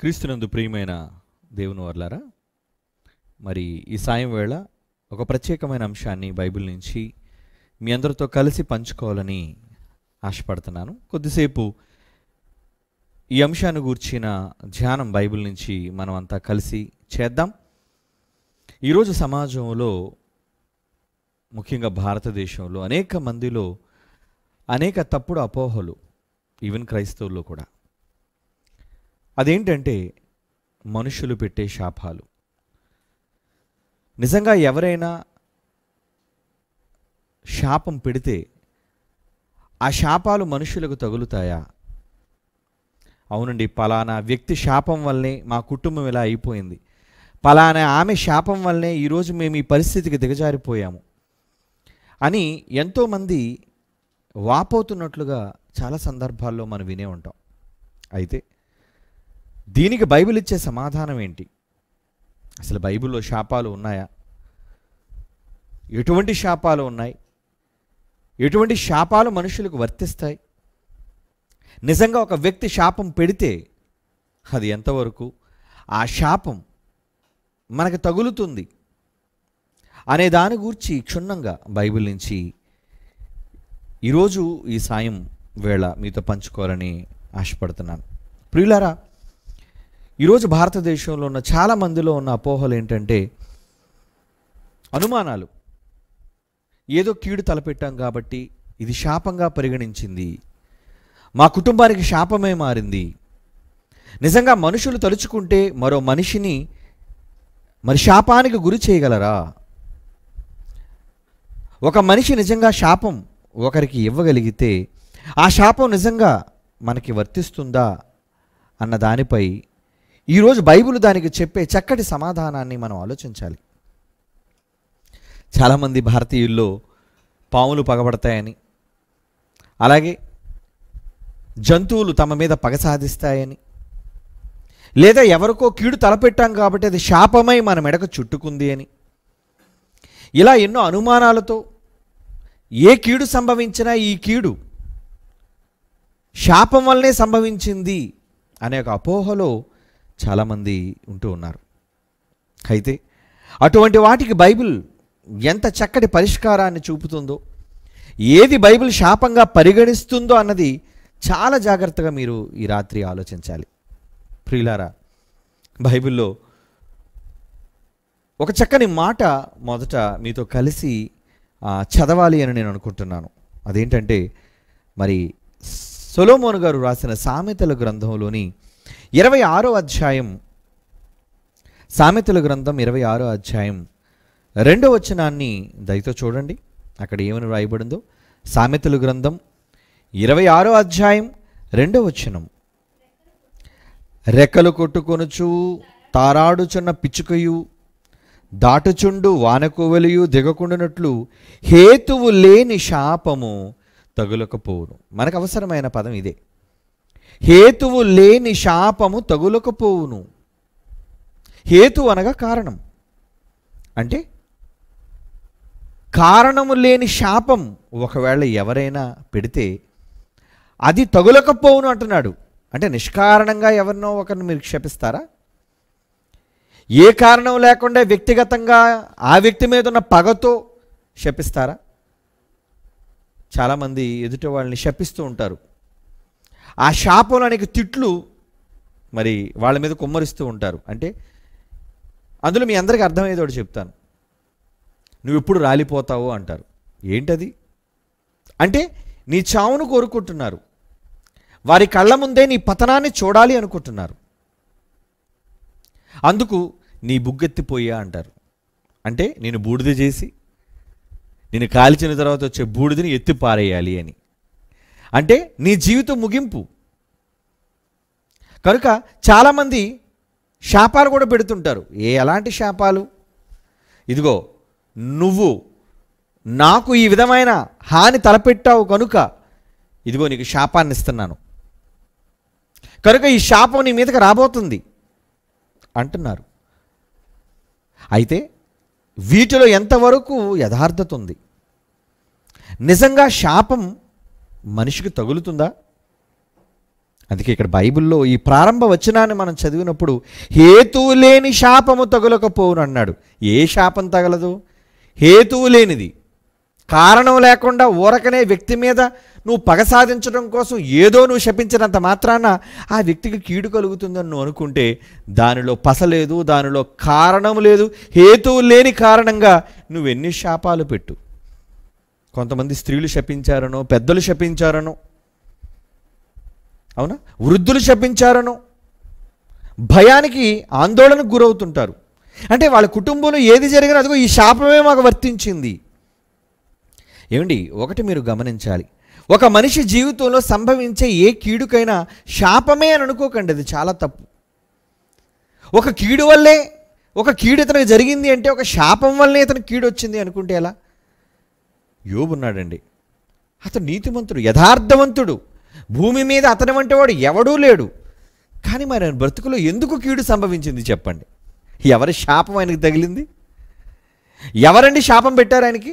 క్రీస్తునందు ప్రియమైన దేవుని వర్లారా మరి ఈ సాయం వేళ ఒక ప్రత్యేకమైన అంశాన్ని బైబిల్ నుంచి మీ అందరితో కలిసి పంచుకోవాలని ఆశపడుతున్నాను కొద్దిసేపు ఈ అంశాన్ని గూర్చిన ధ్యానం బైబిల్ నుంచి మనం అంతా కలిసి చేద్దాం ఈరోజు సమాజంలో ముఖ్యంగా భారతదేశంలో అనేక మందిలో అనేక తప్పుడు అపోహలు ఈవెన్ క్రైస్తవుల్లో కూడా అదేంటంటే మనుషులు పెట్టే శాపాలు నిజంగా ఎవరైనా శాపం పెడితే ఆ శాపాలు మనుషులకు తగులుతాయా అవునండి పలానా వ్యక్తి శాపం వల్లే మా కుటుంబం ఇలా అయిపోయింది పలానా ఆమె శాపం వల్లే ఈరోజు మేము ఈ పరిస్థితికి దిగజారిపోయాము అని ఎంతోమంది వాపోతున్నట్లుగా చాలా సందర్భాల్లో మనం వినే ఉంటాం అయితే దీనికి బైబిల్ ఇచ్చే సమాధానం ఏంటి అసలు బైబిల్లో శాపాలు ఉన్నాయా ఎటువంటి శాపాలు ఉన్నాయి ఎటువంటి శాపాలు మనుషులకు వర్తిస్తాయి నిజంగా ఒక వ్యక్తి శాపం పెడితే అది ఎంతవరకు ఆ శాపం మనకు తగులుతుంది అనే దాని గూర్చి క్షుణ్ణంగా బైబిల్ నుంచి ఈరోజు ఈ సాయం వేళ మీతో పంచుకోవాలని ఆశపడుతున్నాను ప్రియులారా ఈరోజు భారతదేశంలో ఉన్న చాలా మందిలో ఉన్న అపోహలు ఏంటంటే అనుమానాలు ఏదో కీడు తలపెట్టాం కాబట్టి ఇది శాపంగా పరిగణించింది మా కుటుంబానికి శాపమే మారింది నిజంగా మనుషులు తలుచుకుంటే మరో మనిషిని మరి శాపానికి గురి చేయగలరా ఒక మనిషి నిజంగా శాపం ఒకరికి ఇవ్వగలిగితే ఆ శాపం నిజంగా మనకి వర్తిస్తుందా అన్న దానిపై ఈరోజు బైబిల్ దానికి చెప్పే చక్కటి సమాధానాన్ని మనం ఆలోచించాలి చాలామంది భారతీయుల్లో పాములు పగబడతాయని అలాగే జంతువులు తమ మీద పగ సాధిస్తాయని లేదా ఎవరికో కీడు తలపెట్టాం కాబట్టి అది శాపమై మన మెడకు చుట్టుకుంది అని ఇలా ఎన్నో అనుమానాలతో ఏ కీడు సంభవించినా ఈ కీడు శాపం వల్లనే సంభవించింది అనే ఒక అపోహలో చాలామంది ఉంటూ ఉన్నారు అయితే అటువంటి వాటికి బైబిల్ ఎంత చక్కటి పరిష్కారాన్ని చూపుతుందో ఏది బైబిల్ శాపంగా పరిగణిస్తుందో అన్నది చాలా జాగ్రత్తగా మీరు ఈ రాత్రి ఆలోచించాలి ప్రియులారా బైబిల్లో ఒక చక్కని మాట మొదట మీతో కలిసి చదవాలి అని నేను అనుకుంటున్నాను అదేంటంటే మరి సొలోమోను గారు రాసిన సామెతల గ్రంథంలోని ఇరవై ఆరో అధ్యాయం సామెతల గ్రంథం ఇరవై ఆరో అధ్యాయం రెండో వచనాన్ని దయతో చూడండి అక్కడ ఏమని వ్రాయబడిందో సామెతలు గ్రంథం ఇరవై ఆరో అధ్యాయం రెండో వచనం రెక్కలు కొట్టుకొనుచు తారాడుచున్న పిచ్చుకయు దాటుచుండు వానకోవెలియు దిగకుండునట్లు హేతువు లేని శాపము తగులకపోవును మనకు అవసరమైన పదం ఇదే హేతువు లేని శాపము తగులకపోవును హేతు అనగా కారణం అంటే కారణము లేని శాపం ఒకవేళ ఎవరైనా పెడితే అది తగులకపోవును అంటున్నాడు అంటే నిష్కారణంగా ఎవరినో ఒకరిని మీరు క్షపిస్తారా ఏ కారణం లేకుండా వ్యక్తిగతంగా ఆ వ్యక్తి మీద ఉన్న పగతో శపిస్తారా చాలామంది ఎదుటి వాళ్ళని శపిస్తూ ఉంటారు ఆ శాపంలో అనేక తిట్లు మరి వాళ్ళ మీద కుమ్మరిస్తూ ఉంటారు అంటే అందులో మీ అందరికీ అర్థమయ్యేదో ఒకటి చెప్తాను నువ్వు ఎప్పుడు రాలిపోతావు అంటారు ఏంటది అంటే నీ చావును కోరుకుంటున్నారు వారి కళ్ళ ముందే నీ పతనాన్ని చూడాలి అనుకుంటున్నారు అందుకు నీ బుగ్గెత్తిపోయా అంటారు అంటే నేను బూడిద చేసి నేను కాల్చిన తర్వాత వచ్చే బూడిదని ఎత్తి పారేయాలి అని అంటే నీ జీవితం ముగింపు కనుక చాలామంది శాపాలు కూడా పెడుతుంటారు ఏ ఎలాంటి శాపాలు ఇదిగో నువ్వు నాకు ఈ విధమైన హాని తలపెట్టావు కనుక ఇదిగో నీకు శాపాన్ని ఇస్తున్నాను కనుక ఈ శాపం నీ మీదకి రాబోతుంది అంటున్నారు అయితే వీటిలో ఎంతవరకు యథార్థత ఉంది నిజంగా శాపం మనిషికి తగులుతుందా అందుకే ఇక్కడ బైబిల్లో ఈ ప్రారంభ వచనాన్ని మనం చదివినప్పుడు హేతువు లేని శాపము తగులకపోవును అన్నాడు ఏ శాపం తగలదు హేతువు లేనిది కారణం లేకుండా ఊరకనే వ్యక్తి మీద నువ్వు పగ సాధించడం కోసం ఏదో నువ్వు శపించినంత మాత్రాన ఆ వ్యక్తికి కీడు కలుగుతుందని నువ్వు అనుకుంటే దానిలో పసలేదు దానిలో కారణం లేదు హేతువు లేని కారణంగా నువ్వెన్ని శాపాలు పెట్టు కొంతమంది స్త్రీలు శపించారనో పెద్దలు శపించారనో అవునా వృద్ధులు శపించారనో భయానికి ఆందోళనకు గురవుతుంటారు అంటే వాళ్ళ కుటుంబంలో ఏది జరిగినా అదిగో ఈ శాపమే మాకు వర్తించింది ఏమండి ఒకటి మీరు గమనించాలి ఒక మనిషి జీవితంలో సంభవించే ఏ కీడుకైనా శాపమే అని అనుకోకండి అది చాలా తప్పు ఒక కీడు వల్లే ఒక కీడు ఇతనికి జరిగింది అంటే ఒక శాపం వల్లే ఇతను కీడు వచ్చింది అనుకుంటే ఎలా యోబున్నాడండి అతను నీతిమంతుడు యథార్థవంతుడు భూమి మీద అతని వంటి వాడు ఎవడూ లేడు కానీ మరి ఆయన బ్రతుకులో ఎందుకు కీడు సంభవించింది చెప్పండి ఎవరి శాపం ఆయనకు తగిలింది ఎవరండి శాపం పెట్టారు ఆయనకి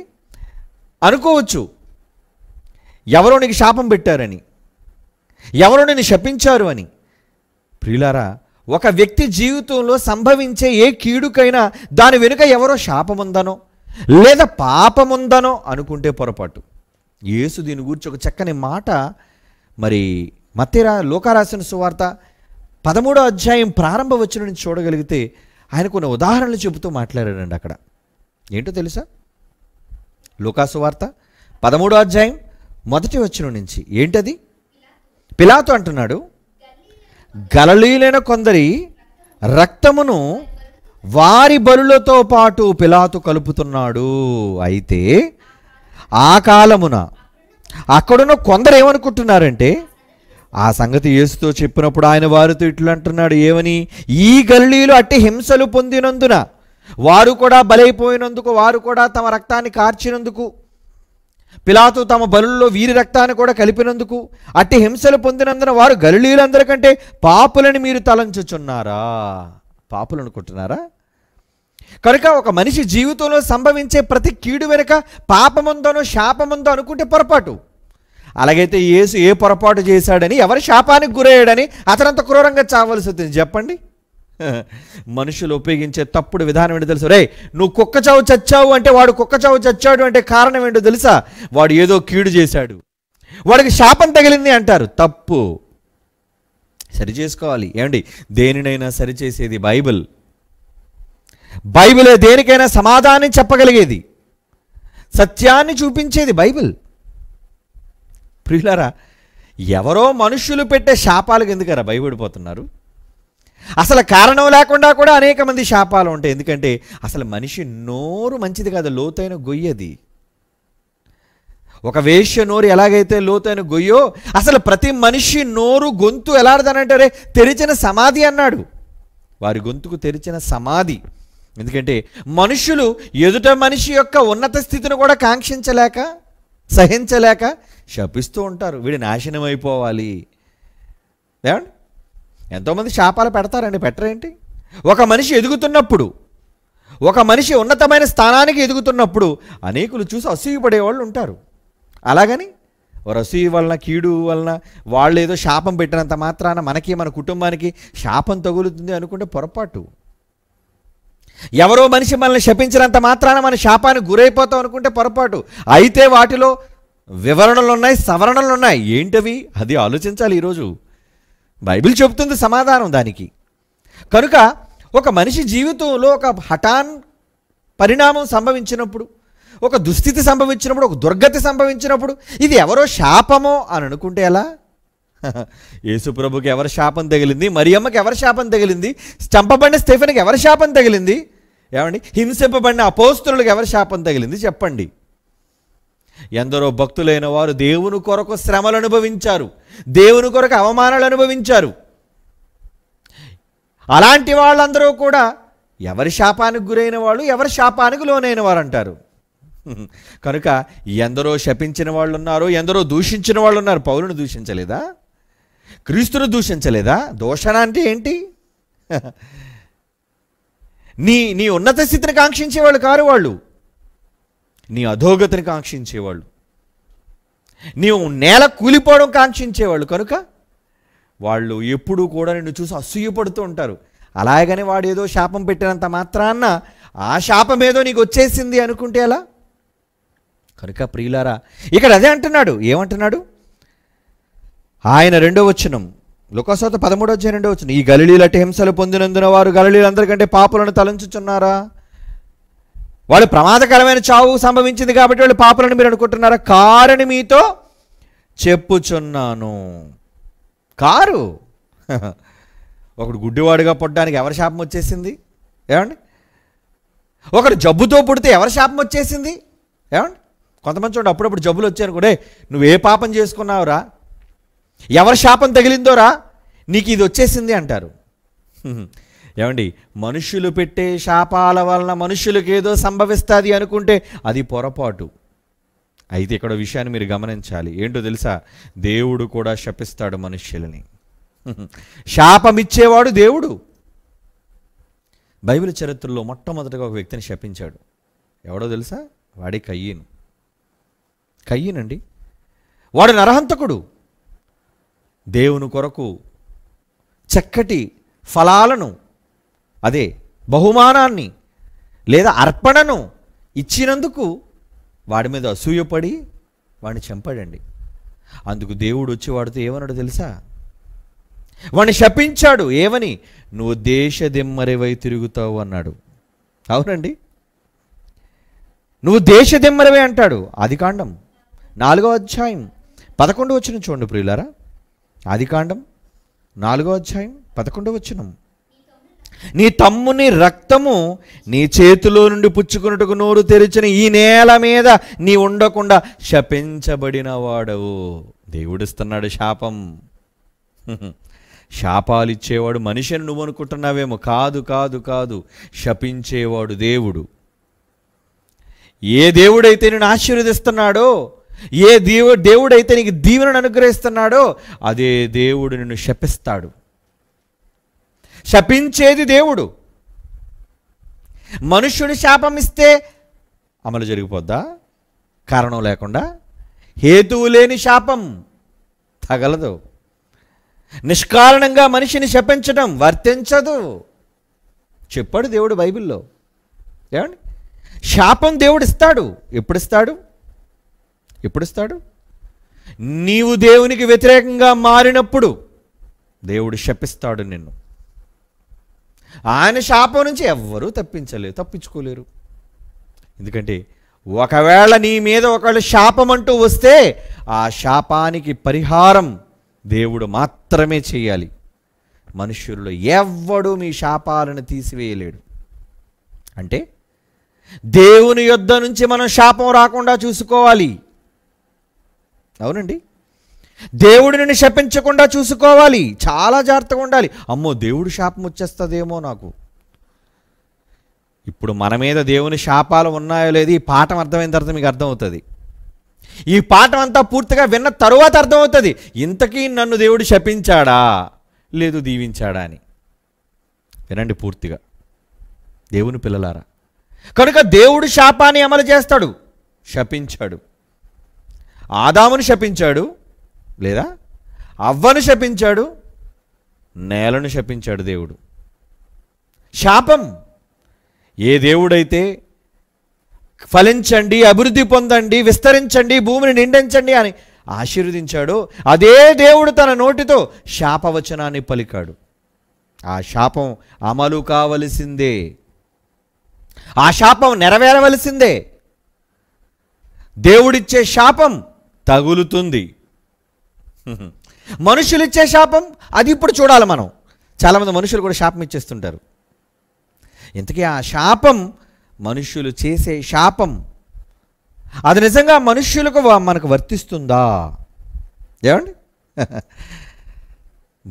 అనుకోవచ్చు ఎవరో నీకు శాపం పెట్టారని ఎవరో నేను శపించారు అని ప్రియులారా ఒక వ్యక్తి జీవితంలో సంభవించే ఏ కీడుకైనా దాని వెనుక ఎవరో శాపముందనో లేదా పాపముందనో అనుకుంటే పొరపాటు యేసు దీని గురించి ఒక చక్కని మాట మరి మత్తేరా లోకారాసిన సువార్త పదమూడో అధ్యాయం ప్రారంభ వచ్చిన నుంచి చూడగలిగితే ఆయన కొన్ని ఉదాహరణలు చెబుతూ మాట్లాడారండి అక్కడ ఏంటో తెలుసా వార్త పదమూడో అధ్యాయం మొదటి వచ్చిన నుంచి ఏంటది పిలాతో అంటున్నాడు గలలీలైన కొందరి రక్తమును వారి బలులతో పాటు పిలాతు కలుపుతున్నాడు అయితే ఆ కాలమున అక్కడున్న కొందరు ఏమనుకుంటున్నారంటే ఆ సంగతి యేసుతో చెప్పినప్పుడు ఆయన వారితో ఇట్లు అంటున్నాడు ఏమని ఈ గల్లీలు అట్టి హింసలు పొందినందున వారు కూడా బలైపోయినందుకు వారు కూడా తమ రక్తాన్ని కార్చినందుకు పిలాతు తమ బలుల్లో వీరి రక్తాన్ని కూడా కలిపినందుకు అట్టి హింసలు పొందినందున వారు గల్లీలందరికంటే పాపులని మీరు తలంచుచున్నారా పాపులు అనుకుంటున్నారా కనుక ఒక మనిషి జీవితంలో సంభవించే ప్రతి కీడు వెనుక పాపముందోనో శాపముందో అనుకుంటే పొరపాటు అలాగైతే యేసు ఏ పొరపాటు చేశాడని ఎవరి శాపానికి గురయ్యాడని అతనంత క్రూరంగా చావాల్సి వచ్చింది చెప్పండి మనుషులు ఉపయోగించే తప్పుడు విధానం ఏంటో తెలుసు రే నువ్వు కుక్క చావు చచ్చావు అంటే వాడు కుక్క చావు చచ్చాడు అంటే కారణం ఏంటో తెలుసా వాడు ఏదో కీడు చేశాడు వాడికి శాపం తగిలింది అంటారు తప్పు సరి చేసుకోవాలి ఏమండి దేనినైనా సరిచేసేది బైబిల్ బైబిలే దేనికైనా సమాధానం చెప్పగలిగేది సత్యాన్ని చూపించేది బైబిల్ ప్రియులారా ఎవరో మనుషులు పెట్టే శాపాలకు ఎందుకరా భయపడిపోతున్నారు అసలు కారణం లేకుండా కూడా అనేక మంది శాపాలు ఉంటాయి ఎందుకంటే అసలు మనిషి నోరు మంచిది కాదు లోతైన గొయ్యది ఒక వేష్య నోరు ఎలాగైతే లోతైన గొయ్యో అసలు ప్రతి మనిషి నోరు గొంతు అంటారే తెరిచిన సమాధి అన్నాడు వారి గొంతుకు తెరిచిన సమాధి ఎందుకంటే మనుషులు ఎదుట మనిషి యొక్క ఉన్నత స్థితిని కూడా కాంక్షించలేక సహించలేక శపిస్తూ ఉంటారు వీడి నాశనం అయిపోవాలి ఏమండి ఎంతోమంది శాపాలు పెడతారండి పెట్టరేంటి ఒక మనిషి ఎదుగుతున్నప్పుడు ఒక మనిషి ఉన్నతమైన స్థానానికి ఎదుగుతున్నప్పుడు అనేకులు చూసి అసూయపడేవాళ్ళు ఉంటారు అలాగని అసూయ వలన కీడు వలన వాళ్ళు ఏదో శాపం పెట్టినంత మాత్రాన మనకి మన కుటుంబానికి శాపం తగులుతుంది అనుకుంటే పొరపాటు ఎవరో మనిషి మనల్ని శపించినంత మాత్రాన మన శాపానికి గురైపోతాం అనుకుంటే పొరపాటు అయితే వాటిలో వివరణలు ఉన్నాయి సవరణలు ఉన్నాయి ఏంటవి అది ఆలోచించాలి ఈరోజు బైబిల్ చెబుతుంది సమాధానం దానికి కనుక ఒక మనిషి జీవితంలో ఒక హఠాన్ పరిణామం సంభవించినప్పుడు ఒక దుస్థితి సంభవించినప్పుడు ఒక దుర్గతి సంభవించినప్పుడు ఇది ఎవరో శాపమో అని అనుకుంటే ఎలా యేసుప్రభుకి ఎవరి శాపం తగిలింది మరియమ్మకి ఎవరి శాపం తగిలింది చంపబడిన స్టెఫెన్కి ఎవరి శాపం తగిలింది ఏమండి హింసింపబడిన అపోస్తులకు ఎవరి శాపం తగిలింది చెప్పండి ఎందరో భక్తులైన వారు దేవుని కొరకు శ్రమలు అనుభవించారు దేవుని కొరకు అవమానాలు అనుభవించారు అలాంటి వాళ్ళందరూ కూడా ఎవరి శాపానికి గురైన వాళ్ళు ఎవరి శాపానికి లోనైన వారు అంటారు కనుక ఎందరో శపించిన వాళ్ళు ఉన్నారు ఎందరో దూషించిన వాళ్ళు ఉన్నారు పౌరుని దూషించలేదా క్రీస్తును దూషించలేదా దోషణ అంటే ఏంటి నీ నీ ఉన్నత స్థితిని కాంక్షించేవాళ్ళు కారు వాళ్ళు నీ అధోగతిని కాంక్షించేవాళ్ళు నీవు నేల కూలిపోవడం కాంక్షించేవాళ్ళు కనుక వాళ్ళు ఎప్పుడూ కూడా నిన్ను చూసి అసూయపడుతూ ఉంటారు అలాగని వాడు ఏదో శాపం పెట్టినంత మాత్రాన్న ఆ శాపం ఏదో నీకు వచ్చేసింది అనుకుంటే అలా కనుక ప్రియులారా ఇక్కడ అదే అంటున్నాడు ఏమంటున్నాడు ఆయన రెండో వచనం లోకసోత పదమూడో వచ్చిన రెండో వచ్చిన ఈ గలిలీలట హింసలు పొందినందున వారు అందరికంటే పాపులను తలంచుచున్నారా వాళ్ళు ప్రమాదకరమైన చావు సంభవించింది కాబట్టి వాళ్ళు పాపులను మీరు అనుకుంటున్నారా కారని మీతో చెప్పుచున్నాను కారు ఒకడు గుడ్డివాడుగా పుట్టడానికి ఎవరి శాపం వచ్చేసింది ఏమండి ఒకడు జబ్బుతో పుడితే ఎవరి శాపం వచ్చేసింది ఏమండి కొంతమంది చూడండి అప్పుడప్పుడు జబ్బులు వచ్చారు కూడా నువ్వు ఏ పాపం చేసుకున్నావురా ఎవరి శాపం తగిలిందోరా నీకు ఇది వచ్చేసింది అంటారు ఏమండి మనుషులు పెట్టే శాపాల వలన మనుషులకు ఏదో సంభవిస్తుంది అనుకుంటే అది పొరపాటు అయితే ఇక్కడ విషయాన్ని మీరు గమనించాలి ఏంటో తెలుసా దేవుడు కూడా శపిస్తాడు మనుష్యులని శాపమిచ్చేవాడు దేవుడు బైబిల్ చరిత్రలో మొట్టమొదటిగా ఒక వ్యక్తిని శపించాడు ఎవడో తెలుసా వాడే కయ్యను కయ్యనండి వాడు నరహంతకుడు దేవుని కొరకు చక్కటి ఫలాలను అదే బహుమానాన్ని లేదా అర్పణను ఇచ్చినందుకు వాడి మీద అసూయపడి వాడిని చంపాడండి అందుకు దేవుడు వచ్చి వాడితో ఏమన్నాడు తెలుసా వాణ్ణి శపించాడు ఏమని నువ్వు దేశ దిమ్మరివై తిరుగుతావు అన్నాడు అవునండి నువ్వు దేశ దిమ్మరివై అంటాడు ఆది కాండం నాలుగో అధ్యాయం పదకొండు వచ్చిన చూడండి ప్రియులారా ఆదికాండం నాలుగో అధ్యాయం పదకొండో వచ్చినం నీ తమ్ముని రక్తము నీ చేతిలో నుండి పుచ్చుకున్నట్టుకు నోరు తెరిచిన ఈ నేల మీద నీ ఉండకుండా శపించబడిన వాడవు దేవుడిస్తున్నాడు శాపం శాపాలు ఇచ్చేవాడు మనిషిని నువ్వు అనుకుంటున్నావేమో కాదు కాదు కాదు శపించేవాడు దేవుడు ఏ దేవుడైతే నేను ఆశీర్వదిస్తున్నాడో ఏ దేవు దేవుడైతే నీకు దీవెనను అనుగ్రహిస్తున్నాడో అదే దేవుడు నిన్ను శపిస్తాడు శపించేది దేవుడు శాపం శాపమిస్తే అమలు జరిగిపోద్దా కారణం లేకుండా హేతువు లేని శాపం తగలదు నిష్కారణంగా మనిషిని శపించడం వర్తించదు చెప్పాడు దేవుడు బైబిల్లో ఏమండి శాపం దేవుడు ఇస్తాడు ఎప్పుడు ఇస్తాడు ఎప్పుడిస్తాడు నీవు దేవునికి వ్యతిరేకంగా మారినప్పుడు దేవుడు శపిస్తాడు నిన్ను ఆయన శాపం నుంచి ఎవ్వరూ తప్పించలేరు తప్పించుకోలేరు ఎందుకంటే ఒకవేళ నీ మీద ఒకళ్ళు శాపం అంటూ వస్తే ఆ శాపానికి పరిహారం దేవుడు మాత్రమే చేయాలి మనుష్యుల్లో ఎవ్వడు మీ శాపాలను తీసివేయలేడు అంటే దేవుని యొద్ద నుంచి మనం శాపం రాకుండా చూసుకోవాలి అవునండి దేవుడిని శపించకుండా చూసుకోవాలి చాలా జాగ్రత్తగా ఉండాలి అమ్మో దేవుడు శాపం వచ్చేస్తుందేమో నాకు ఇప్పుడు మన మీద దేవుని శాపాలు ఉన్నాయో లేదు ఈ పాఠం అర్థమైన తర్వాత మీకు అర్థమవుతుంది ఈ పాఠం అంతా పూర్తిగా విన్న తరువాత అర్థమవుతుంది ఇంతకీ నన్ను దేవుడు శపించాడా లేదు దీవించాడా అని వినండి పూర్తిగా దేవుని పిల్లలారా కనుక దేవుడు శాపాన్ని అమలు చేస్తాడు శపించాడు ఆదామును శపించాడు లేదా అవ్వను శపించాడు నేలను శపించాడు దేవుడు శాపం ఏ దేవుడైతే ఫలించండి అభివృద్ధి పొందండి విస్తరించండి భూమిని నిండించండి అని ఆశీర్వదించాడో అదే దేవుడు తన నోటితో శాపవచనాన్ని పలికాడు ఆ శాపం అమలు కావలసిందే ఆ శాపం నెరవేరవలసిందే దేవుడిచ్చే శాపం తగులుతుంది మనుషులు ఇచ్చే శాపం అది ఇప్పుడు చూడాలి మనం చాలామంది మనుషులు కూడా శాపం ఇచ్చేస్తుంటారు ఇంతకీ ఆ శాపం మనుషులు చేసే శాపం అది నిజంగా మనుష్యులకు మనకు వర్తిస్తుందా ఏమండి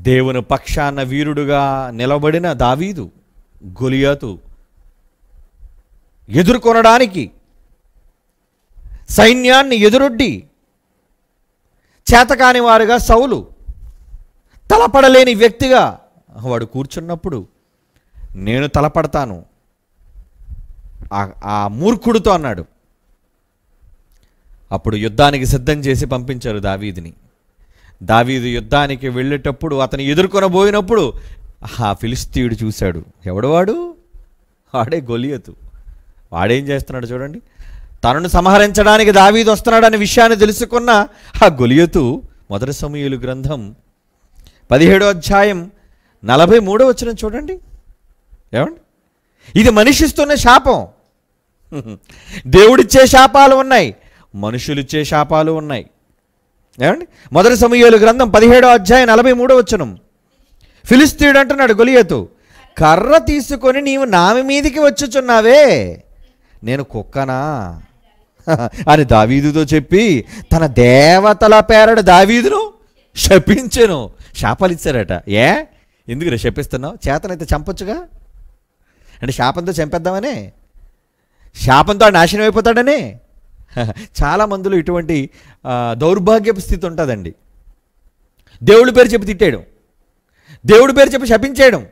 దేవుని పక్షాన వీరుడుగా నిలబడిన దావీదు గొలియాతు ఎదుర్కొనడానికి సైన్యాన్ని ఎదురొడ్డి చేతకాని వారుగా సౌలు తలపడలేని వ్యక్తిగా వాడు కూర్చున్నప్పుడు నేను తలపడతాను ఆ మూర్ఖుడితో అన్నాడు అప్పుడు యుద్ధానికి సిద్ధం చేసి పంపించారు దావీదిని దావీదు యుద్ధానికి వెళ్ళేటప్పుడు అతను ఎదుర్కొనబోయినప్పుడు ఆ ఫిలిస్తీయుడు చూశాడు ఎవడు వాడు వాడే గొలియతు వాడేం చేస్తున్నాడు చూడండి తనను సంహరించడానికి దావీదు వస్తున్నాడనే విషయాన్ని తెలుసుకున్న ఆ గొలియతు మొదటి సమయలు గ్రంథం పదిహేడో అధ్యాయం నలభై మూడో వచ్చిన చూడండి ఏమండి ఇది మనిషిస్తున్న శాపం దేవుడిచ్చే శాపాలు ఉన్నాయి మనుషులిచ్చే శాపాలు ఉన్నాయి ఏమండి మొదటి సమయలు గ్రంథం పదిహేడో అధ్యాయం నలభై మూడో వచ్చనం ఫిలిస్తీయుడు అంటున్నాడు గొలియతు కర్ర తీసుకొని నీవు నామి మీదికి వచ్చుచున్నావే నేను కుక్కనా అని దావీదుతో చెప్పి తన దేవతల పేరడు దావీదును శపించను శాపాలు ఇచ్చారట ఏ ఎందుకు శపిస్తున్నావు చేతనైతే చంపొచ్చుగా అంటే శాపంతో చంపేద్దామనే శాపంతో నాశనం అయిపోతాడనే చాలా మందులు ఇటువంటి దౌర్భాగ్యపు స్థితి ఉంటుందండి దేవుడి పేరు చెప్పి తిట్టేయడం దేవుడి పేరు చెప్పి శపించేయడం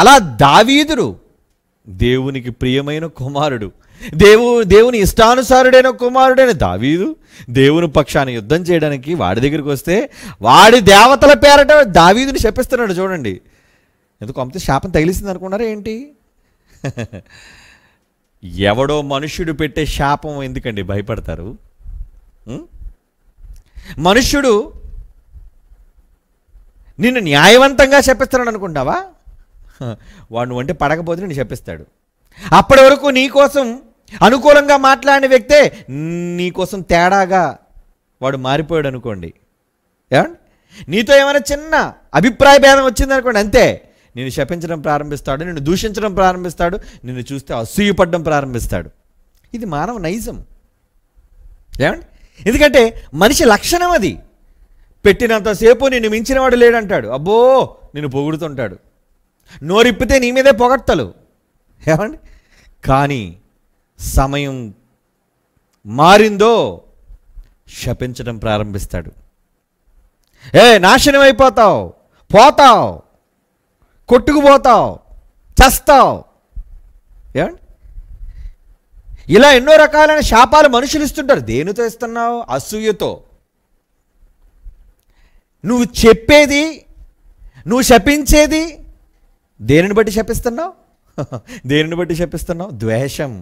అలా దావీదురు దేవునికి ప్రియమైన కుమారుడు దేవు దేవుని ఇష్టానుసారుడైన కుమారుడైన దావీదు దేవుని పక్షాన్ని యుద్ధం చేయడానికి వాడి దగ్గరికి వస్తే వాడి దేవతల పేరట దావీదుని శపిస్తున్నాడు చూడండి ఎందుకు అంతే శాపం తగిలిసింది అనుకున్నారా ఏంటి ఎవడో మనుష్యుడు పెట్టే శాపం ఎందుకండి భయపడతారు మనుష్యుడు నిన్ను న్యాయవంతంగా చెప్పిస్తున్నాడు అనుకుంటావా వాడు వంటి పడకపోతే నేను చెప్పిస్తాడు అప్పటి వరకు నీకోసం అనుకూలంగా మాట్లాడిన వ్యక్తే నీకోసం తేడాగా వాడు మారిపోయాడు అనుకోండి ఏమండి నీతో ఏమైనా చిన్న అభిప్రాయ భేదం అనుకోండి అంతే నేను శపించడం ప్రారంభిస్తాడు నిన్ను దూషించడం ప్రారంభిస్తాడు నిన్ను చూస్తే అసూయపడడం ప్రారంభిస్తాడు ఇది మానవ నైజం ఏమండి ఎందుకంటే మనిషి లక్షణం అది పెట్టినంతసేపు నిన్ను మించినవాడు లేడంటాడు అబ్బో నిన్ను పొగుడుతుంటాడు నోరిప్పితే నీ మీదే పొగట్టలు ఏమండి కానీ సమయం మారిందో శపించడం ప్రారంభిస్తాడు ఏ నాశనం అయిపోతావు పోతావు కొట్టుకుపోతావు చస్తావు ఏమండి ఇలా ఎన్నో రకాలైన శాపాలు మనుషులు ఇస్తుంటారు దేనితో ఇస్తున్నావు అసూయతో నువ్వు చెప్పేది నువ్వు శపించేది దేనిని బట్టి శపిస్తున్నావు దేనిని బట్టి శపిస్తున్నావు ద్వేషం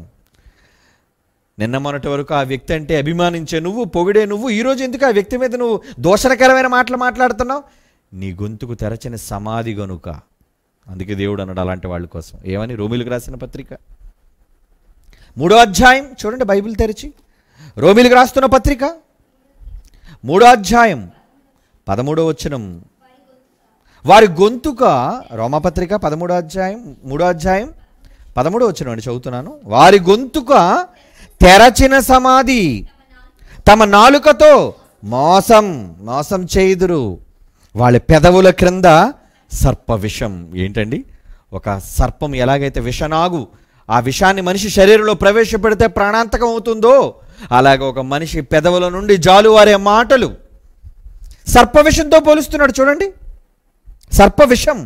నిన్న మొన్నటి వరకు ఆ వ్యక్తి అంటే అభిమానించే నువ్వు పొగిడే నువ్వు ఈరోజు ఎందుకు ఆ వ్యక్తి మీద నువ్వు దోషణకరమైన మాటలు మాట్లాడుతున్నావు నీ గొంతుకు తెరచని సమాధి గనుక అందుకే దేవుడు అన్నాడు అలాంటి వాళ్ళ కోసం ఏమని రోమిలకు రాసిన పత్రిక మూడో అధ్యాయం చూడండి బైబిల్ తెరిచి రోమిలకు రాస్తున్న పత్రిక మూడో అధ్యాయం పదమూడో వచనం వారి గొంతుక రోమపత్రిక పదమూడో అధ్యాయం మూడో అధ్యాయం పదమూడో వచనం అండి చదువుతున్నాను వారి గొంతుక తెరచిన సమాధి తమ నాలుకతో మోసం మోసం చేయుదురు వాళ్ళ పెదవుల క్రింద సర్ప విషం ఏంటండి ఒక సర్పం ఎలాగైతే విషనాగు ఆ విషాన్ని మనిషి శరీరంలో ప్రవేశపెడితే ప్రాణాంతకం అవుతుందో అలాగే ఒక మనిషి పెదవుల నుండి జాలువారే మాటలు సర్ప విషంతో పోలుస్తున్నాడు చూడండి సర్ప విషం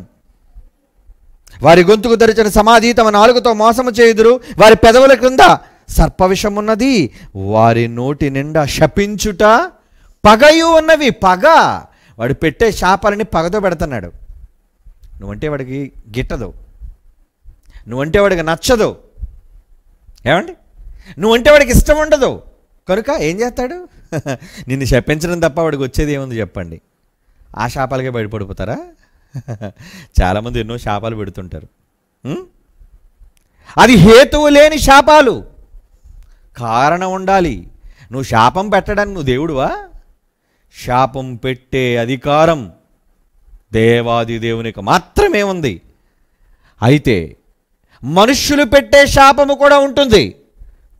వారి గొంతుకు తెరిచిన సమాధి తమ నాలుగుతో మోసము చేయుదురు వారి పెదవుల క్రింద ఉన్నది వారి నోటి నిండా శపించుట పగయు ఉన్నవి పగ వాడు పెట్టే శాపాలని పగతో పెడుతున్నాడు నువ్వంటే వాడికి గిట్టదు నువ్వంటే వాడికి నచ్చదు ఏమండి నువ్వంటే వాడికి ఇష్టం ఉండదు కనుక ఏం చేస్తాడు నిన్ను శపించడం తప్ప వాడికి వచ్చేది ఏముంది చెప్పండి ఆ శాపాలకే బయటపడిపోతారా చాలామంది ఎన్నో శాపాలు పెడుతుంటారు అది హేతువు లేని శాపాలు కారణం ఉండాలి నువ్వు శాపం పెట్టడానికి నువ్వు దేవుడువా శాపం పెట్టే అధికారం దేవాది దేవునికి మాత్రమే ఉంది అయితే మనుష్యులు పెట్టే శాపము కూడా ఉంటుంది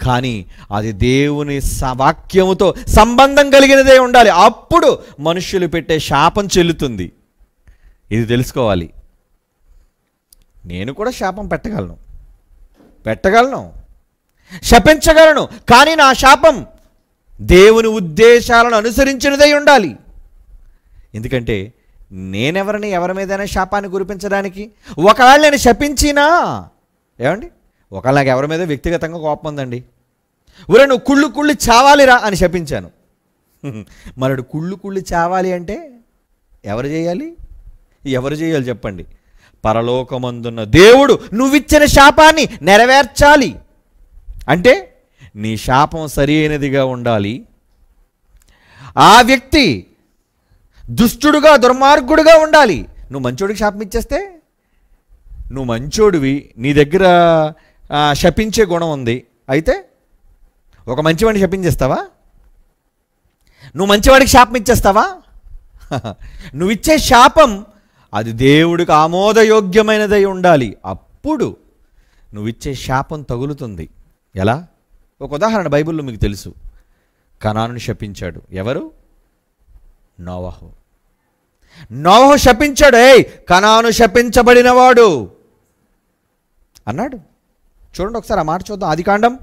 కానీ అది దేవుని వాక్యముతో సంబంధం కలిగినదే ఉండాలి అప్పుడు మనుష్యులు పెట్టే శాపం చెల్లుతుంది ఇది తెలుసుకోవాలి నేను కూడా శాపం పెట్టగలను పెట్టగలను శపించగలను కానీ నా శాపం దేవుని ఉద్దేశాలను అనుసరించినదై ఉండాలి ఎందుకంటే నేనెవరిని ఎవరి మీదైనా శాపాన్ని కురిపించడానికి ఒకవేళ నేను శపించినా ఏమండి ఒకవేళ నాకు ఎవరి మీద వ్యక్తిగతంగా కోపం ఉందండి ఊరే నువ్వు కుళ్ళు కుళ్ళు చావాలిరా అని శపించాను మరడు కుళ్ళు కుళ్ళు చావాలి అంటే ఎవరు చేయాలి ఎవరు చేయాలి చెప్పండి పరలోకమందున్న దేవుడు నువ్విచ్చిన శాపాన్ని నెరవేర్చాలి అంటే నీ శాపం సరి అయినదిగా ఉండాలి ఆ వ్యక్తి దుష్టుడుగా దుర్మార్గుడుగా ఉండాలి నువ్వు మంచోడికి శాపం ఇచ్చేస్తే నువ్వు మంచోడివి నీ దగ్గర శపించే గుణం ఉంది అయితే ఒక మంచివాడిని శపించేస్తావా నువ్వు మంచివాడికి శాపం ఇచ్చేస్తావా నువ్వు ఇచ్చే శాపం అది దేవుడికి ఆమోదయోగ్యమైనదై ఉండాలి అప్పుడు నువ్వు ఇచ్చే శాపం తగులుతుంది ఎలా ఒక ఉదాహరణ బైబిల్లో మీకు తెలుసు కణాను శపించాడు ఎవరు నోవాహు నోవహు శపించాడు ఏ కణాను శపించబడినవాడు అన్నాడు చూడండి ఒకసారి ఆ మాట చూద్దాం ఆదికాండం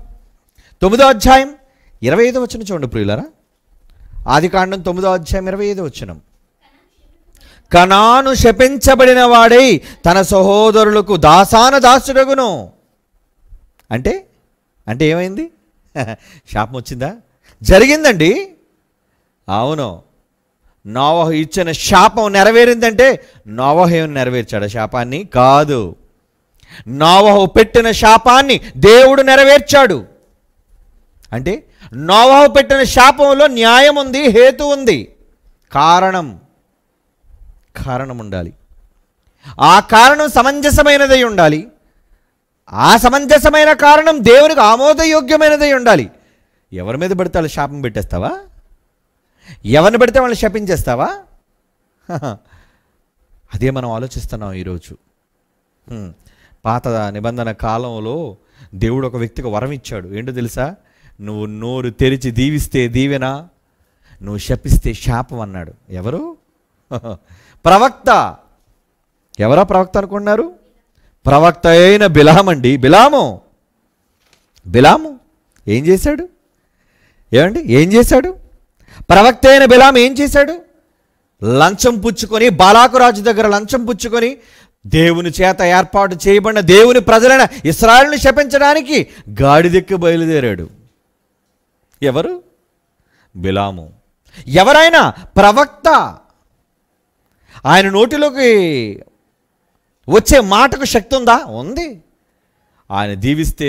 తొమ్మిదో అధ్యాయం ఇరవై ఐదో వచ్చిన చూడండి ప్రియులరా ఆదికాండం తొమ్మిదో అధ్యాయం ఇరవై ఐదో వచ్చినం కణాను శపించబడిన వాడై తన సహోదరులకు దాసాన దాసుడగును అంటే అంటే ఏమైంది శాపం వచ్చిందా జరిగిందండి అవును నోవహ ఇచ్చిన శాపం నెరవేరిందంటే నోవహు ఏమి నెరవేర్చాడు శాపాన్ని కాదు నోవహ పెట్టిన శాపాన్ని దేవుడు నెరవేర్చాడు అంటే నోవహ పెట్టిన శాపంలో న్యాయం ఉంది హేతు ఉంది కారణం కారణం ఉండాలి ఆ కారణం సమంజసమైనదై ఉండాలి ఆ సమంజసమైన కారణం దేవునికి ఆమోదయోగ్యమైనదై ఉండాలి ఎవరి మీద పెడితే వాళ్ళు శాపం పెట్టేస్తావా ఎవరిని పెడితే వాళ్ళని శపించేస్తావా అదే మనం ఆలోచిస్తున్నాం ఈరోజు పాత నిబంధన కాలంలో దేవుడు ఒక వ్యక్తికి వరం ఇచ్చాడు ఏంటో తెలుసా నువ్వు నోరు తెరిచి దీవిస్తే దీవెన నువ్వు శపిస్తే శాపం అన్నాడు ఎవరు ప్రవక్త ఎవరా ప్రవక్త అనుకున్నారు ప్రవక్త అయిన బిలామండి బిలాము బిలాము ఏం చేశాడు ఏమండి ఏం చేశాడు ప్రవక్త అయిన బిలాం ఏం చేశాడు లంచం పుచ్చుకొని బాలాకు రాజు దగ్గర లంచం పుచ్చుకొని దేవుని చేత ఏర్పాటు చేయబడిన దేవుని ప్రజలైన ఇస్రాయల్ని శపించడానికి గాడిదెక్కి బయలుదేరాడు ఎవరు బిలాము ఎవరైనా ప్రవక్త ఆయన నోటిలోకి వచ్చే మాటకు శక్తి ఉందా ఉంది ఆయన దీవిస్తే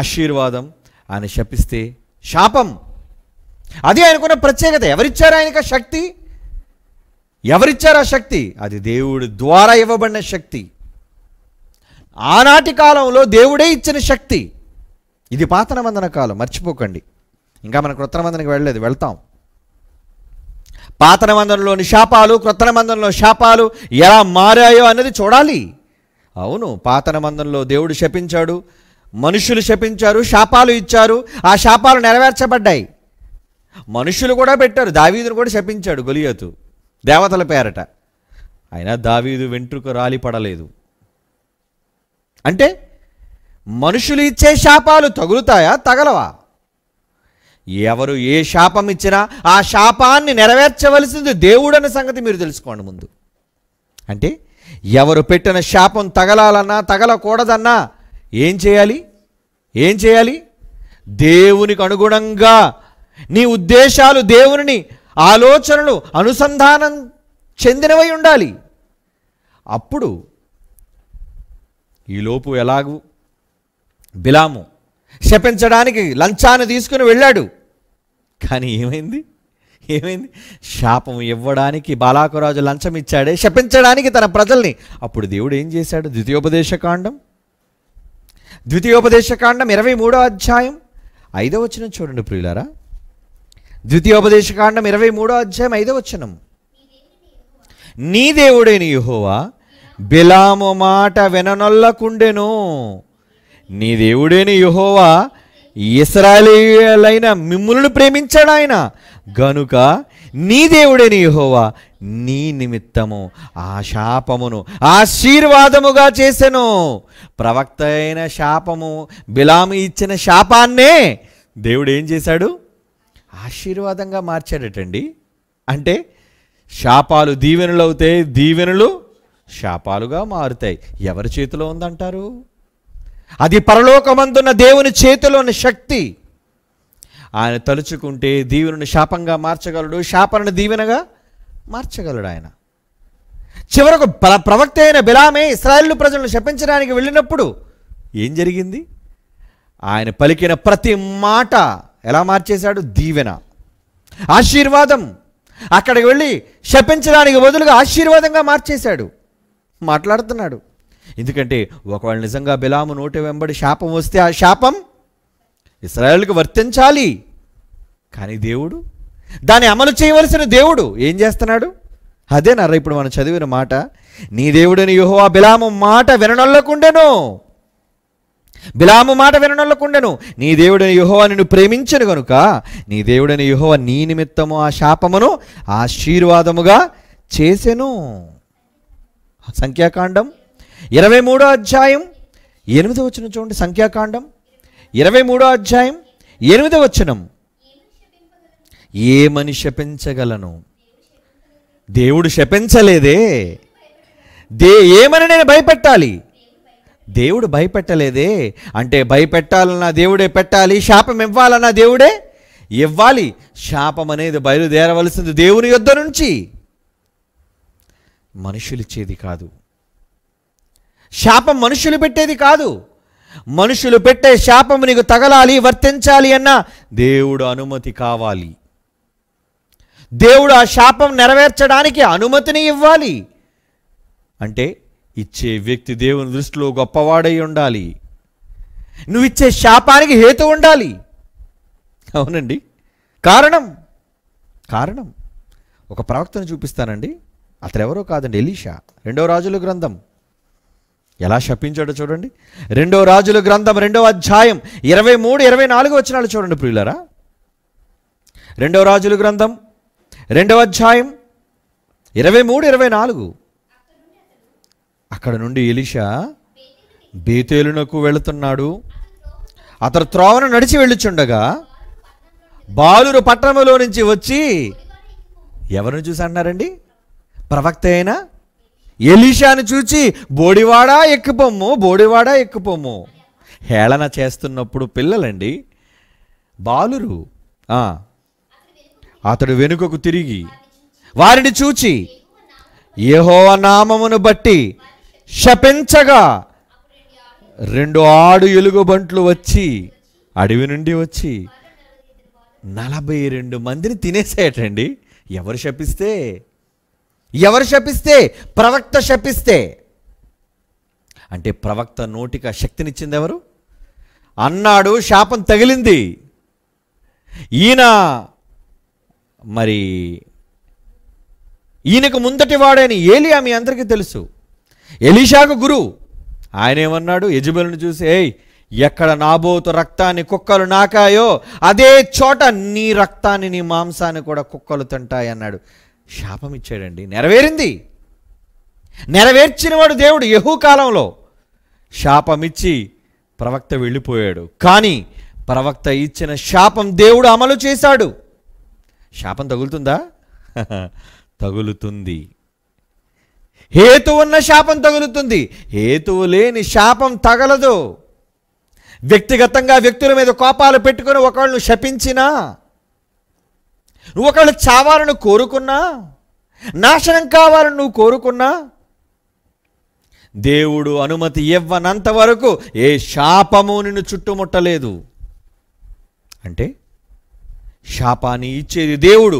ఆశీర్వాదం ఆయన శపిస్తే శాపం అది ఆయనకున్న ప్రత్యేకత ఎవరిచ్చారు ఆయనకు శక్తి ఎవరిచ్చారు ఆ శక్తి అది దేవుడి ద్వారా ఇవ్వబడిన శక్తి ఆనాటి కాలంలో దేవుడే ఇచ్చిన శక్తి ఇది పాతన వందన కాలం మర్చిపోకండి ఇంకా మన కృత వందనకి వెళ్ళలేదు వెళ్తాం పాత నిబంధనలోని శాపాలు క్రొత్త నిబంధనలో శాపాలు ఎలా మారాయో అనేది చూడాలి అవును పాత నిబంధనలో దేవుడు శపించాడు మనుషులు శపించారు శాపాలు ఇచ్చారు ఆ శాపాలు నెరవేర్చబడ్డాయి మనుషులు కూడా పెట్టారు దావీదును కూడా శపించాడు గొలియతు దేవతల పేరట అయినా దావీదు వెంట్రుక రాలి పడలేదు అంటే మనుషులు ఇచ్చే శాపాలు తగులుతాయా తగలవా ఎవరు ఏ శాపం ఇచ్చినా ఆ శాపాన్ని నెరవేర్చవలసింది అనే సంగతి మీరు తెలుసుకోండి ముందు అంటే ఎవరు పెట్టిన శాపం తగలాలన్నా తగలకూడదన్నా ఏం చేయాలి ఏం చేయాలి దేవునికి అనుగుణంగా నీ ఉద్దేశాలు దేవుని ఆలోచనలు అనుసంధానం చెందినవై ఉండాలి అప్పుడు ఈలోపు ఎలాగూ బిలాము శపించడానికి లంచాన్ని తీసుకుని వెళ్ళాడు కానీ ఏమైంది ఏమైంది శాపం ఇవ్వడానికి బాలాకురాజు లంచం ఇచ్చాడే శపించడానికి తన ప్రజల్ని అప్పుడు దేవుడు ఏం చేశాడు ద్వితీయోపదేశ కాండం ఇరవై మూడో అధ్యాయం ఐదో వచనం చూడండి ప్రియులారా ద్వితీయోపదేశ కాండం ఇరవై మూడో అధ్యాయం ఐదో వచనం నీ దేవుడైన యుహోవా బిలాము మాట విననొల్లకుండెను నీ దేవుడైన యుహోవా ఇస్రాయలైన మిమ్ములను ప్రేమించాడు ఆయన గనుక నీ నీ యహోవా నీ నిమిత్తము ఆ శాపమును ఆశీర్వాదముగా చేసెను ప్రవక్త అయిన శాపము బిలాము ఇచ్చిన శాపాన్నే దేవుడు ఏం చేశాడు ఆశీర్వాదంగా మార్చాడటండి అంటే శాపాలు దీవెనలు అవుతాయి దీవెనలు శాపాలుగా మారుతాయి ఎవరి చేతిలో ఉందంటారు అది పరలోకమందున్న దేవుని చేతిలోని శక్తి ఆయన తలుచుకుంటే దీవెనను శాపంగా మార్చగలడు శాపనను దీవెనగా మార్చగలడు ఆయన చివరకు ప్రవక్త అయిన బిలామే ఇస్రాయల్ ప్రజలను శపించడానికి వెళ్ళినప్పుడు ఏం జరిగింది ఆయన పలికిన ప్రతి మాట ఎలా మార్చేశాడు దీవెన ఆశీర్వాదం అక్కడికి వెళ్ళి శపించడానికి బదులుగా ఆశీర్వాదంగా మార్చేశాడు మాట్లాడుతున్నాడు ఎందుకంటే ఒకవేళ నిజంగా బిలాము నోటి వెంబడి శాపం వస్తే ఆ శాపం ఇస్రాయల్కి వర్తించాలి కానీ దేవుడు దాన్ని అమలు చేయవలసిన దేవుడు ఏం చేస్తున్నాడు అదే నర్ర ఇప్పుడు మనం చదివిన మాట నీ దేవుడిని యుహో బిలాము మాట విననొల్లకుండెను బిలాము మాట విననొల్లకుండెను నీ దేవుడిని యుహోవ నిన్ను ప్రేమించను కనుక నీ దేవుడిని యుహోవ నీ నిమిత్తము ఆ శాపమును ఆశీర్వాదముగా చేసెను సంఖ్యాకాండం ఇరవై మూడో అధ్యాయం ఎనిమిదో వచనం చూడండి సంఖ్యాకాండం ఇరవై మూడో అధ్యాయం ఎనిమిదో వచనం ఏ మనిషి శపించగలను దేవుడు శపించలేదే దే ఏమని నేను భయపెట్టాలి దేవుడు భయపెట్టలేదే అంటే భయపెట్టాలన్నా దేవుడే పెట్టాలి శాపం ఇవ్వాలన్నా దేవుడే ఇవ్వాలి శాపం అనేది బయలుదేరవలసింది దేవుని యొద్ద నుంచి చేది కాదు శాపం మనుషులు పెట్టేది కాదు మనుషులు పెట్టే శాపము నీకు తగలాలి వర్తించాలి అన్న దేవుడు అనుమతి కావాలి దేవుడు ఆ శాపం నెరవేర్చడానికి అనుమతిని ఇవ్వాలి అంటే ఇచ్చే వ్యక్తి దేవుని దృష్టిలో గొప్పవాడై ఉండాలి నువ్వు ఇచ్చే శాపానికి హేతు ఉండాలి అవునండి కారణం కారణం ఒక ప్రవక్తను చూపిస్తానండి అతను ఎవరో కాదండి ఎలీషా రెండవ రాజుల గ్రంథం ఎలా శపించాడో చూడండి రెండో రాజుల గ్రంథం రెండవ అధ్యాయం ఇరవై మూడు ఇరవై నాలుగు వచ్చినాలు చూడండి ప్రియులరా రెండవ రాజుల గ్రంథం రెండవ అధ్యాయం ఇరవై మూడు ఇరవై నాలుగు అక్కడ నుండి ఎలిషా బీతేలునకు వెళుతున్నాడు అతడు త్రోవను నడిచి వెళ్ళిచుండగా బాలురు పట్టణంలో నుంచి వచ్చి ఎవరిని చూసి అన్నారండి ప్రవక్త అయినా ఎలీషాను చూచి బోడివాడా ఎక్కుపొమ్ము బోడివాడా ఎక్కుపొమ్ము హేళన చేస్తున్నప్పుడు పిల్లలండి బాలురు అతడు వెనుకకు తిరిగి వారిని చూచి ఏహో నామమును బట్టి శపించగా రెండు ఆడు ఎలుగుబంట్లు వచ్చి అడవి నుండి వచ్చి నలభై రెండు మందిని తినేసేటండి ఎవరు శపిస్తే ఎవరు శపిస్తే ప్రవక్త శపిస్తే అంటే ప్రవక్త నోటిక శక్తినిచ్చింది ఎవరు అన్నాడు శాపం తగిలింది ఈయన మరి ఈయనకు ముందటి వాడని ఏలి మీ అందరికీ తెలుసు ఎలీషాకు గురువు ఆయన ఏమన్నాడు చూసి ఏయ్ ఎక్కడ నాబోతు రక్తాన్ని కుక్కలు నాకాయో అదే చోట నీ రక్తాన్ని నీ మాంసాన్ని కూడా కుక్కలు తింటాయి అన్నాడు శాపం ఇచ్చాడండి నెరవేరింది నెరవేర్చినవాడు దేవుడు యహూ కాలంలో శాపమిచ్చి ప్రవక్త వెళ్ళిపోయాడు కానీ ప్రవక్త ఇచ్చిన శాపం దేవుడు అమలు చేశాడు శాపం తగులుతుందా తగులుతుంది హేతు ఉన్న శాపం తగులుతుంది హేతువు లేని శాపం తగలదు వ్యక్తిగతంగా వ్యక్తుల మీద కోపాలు పెట్టుకుని ఒకళ్ళు శపించినా నువ్వు ఒకవేళ చావాలను కోరుకున్నా నాశనం కావాలని నువ్వు కోరుకున్నా దేవుడు అనుమతి ఇవ్వనంత వరకు ఏ శాపము నిన్ను చుట్టుముట్టలేదు అంటే శాపాన్ని ఇచ్చేది దేవుడు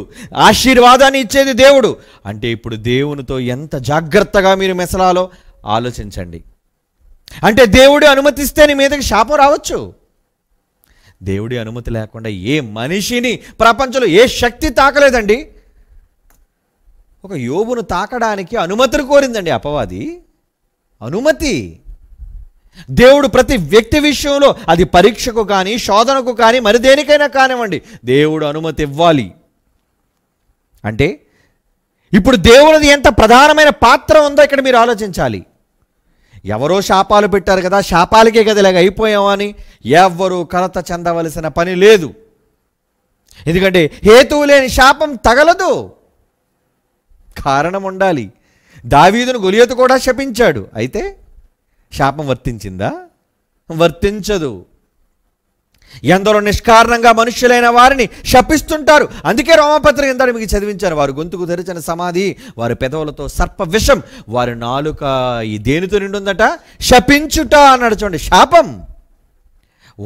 ఆశీర్వాదాన్ని ఇచ్చేది దేవుడు అంటే ఇప్పుడు దేవునితో ఎంత జాగ్రత్తగా మీరు మెసలాలో ఆలోచించండి అంటే దేవుడు అనుమతిస్తే నీ మీదకి శాపం రావచ్చు దేవుడి అనుమతి లేకుండా ఏ మనిషిని ప్రపంచంలో ఏ శక్తి తాకలేదండి ఒక యోబును తాకడానికి అనుమతిని కోరిందండి అపవాది అనుమతి దేవుడు ప్రతి వ్యక్తి విషయంలో అది పరీక్షకు కానీ శోధనకు కానీ మరి దేనికైనా కానివ్వండి దేవుడు అనుమతి ఇవ్వాలి అంటే ఇప్పుడు దేవుడిది ఎంత ప్రధానమైన పాత్ర ఉందో ఇక్కడ మీరు ఆలోచించాలి ఎవరో శాపాలు పెట్టారు కదా శాపాలకే కదా ఇలాగ అయిపోయామని ఎవ్వరూ కలత చెందవలసిన పని లేదు ఎందుకంటే హేతువు లేని శాపం తగలదు కారణం ఉండాలి దావీదును గొలియతు కూడా శపించాడు అయితే శాపం వర్తించిందా వర్తించదు ఎందరో నిష్కారణంగా మనుష్యులైన వారిని శపిస్తుంటారు అందుకే రోమపత్రి ఎందరో మీకు చదివించారు వారు గొంతుకు తెరిచిన సమాధి వారి పెదవులతో సర్ప విషం వారి నాలుక ఈ దేనితో నిండుందట శపించుట అన్నాడు చూడండి శాపం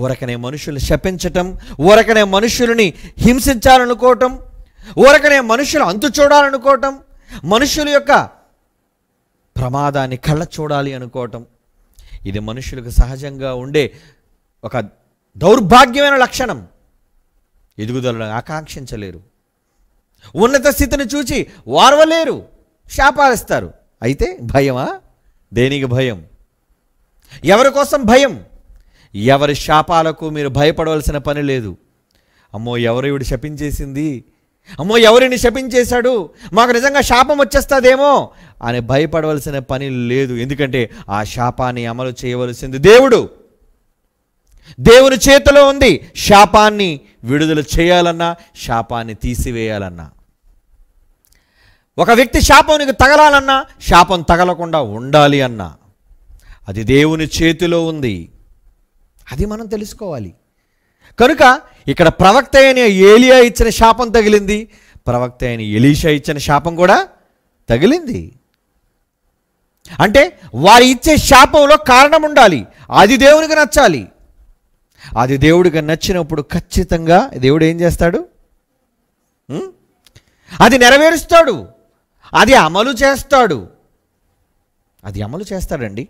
ఊరకనే మనుషులు శపించటం ఊరకనే మనుషులని హింసించాలనుకోవటం ఊరకనే మనుషులు అంతు చూడాలనుకోవటం మనుషుల యొక్క ప్రమాదాన్ని కళ్ళ చూడాలి అనుకోవటం ఇది మనుషులకు సహజంగా ఉండే ఒక దౌర్భాగ్యమైన లక్షణం ఎదుగుదలను ఆకాంక్షించలేరు ఉన్నత స్థితిని చూచి వారవలేరు శాపాలిస్తారు అయితే భయమా దేనికి భయం ఎవరి కోసం భయం ఎవరి శాపాలకు మీరు భయపడవలసిన పని లేదు అమ్మో ఎవరివిడు శపించేసింది అమ్మో ఎవరిని శపించేశాడు మాకు నిజంగా శాపం వచ్చేస్తుందేమో అని భయపడవలసిన పని లేదు ఎందుకంటే ఆ శాపాన్ని అమలు చేయవలసింది దేవుడు దేవుని చేతిలో ఉంది శాపాన్ని విడుదల చేయాలన్నా శాపాన్ని తీసివేయాలన్నా ఒక వ్యక్తి శాపానికి తగలాలన్నా శాపం తగలకుండా ఉండాలి అన్నా అది దేవుని చేతిలో ఉంది అది మనం తెలుసుకోవాలి కనుక ఇక్కడ ప్రవక్త అయిన ఏలియా ఇచ్చిన శాపం తగిలింది ప్రవక్త అయిన ఎలీషా ఇచ్చిన శాపం కూడా తగిలింది అంటే వారి ఇచ్చే శాపంలో కారణం ఉండాలి అది దేవునికి నచ్చాలి అది దేవుడికి నచ్చినప్పుడు ఖచ్చితంగా దేవుడు ఏం చేస్తాడు అది నెరవేరుస్తాడు అది అమలు చేస్తాడు అది అమలు చేస్తాడండి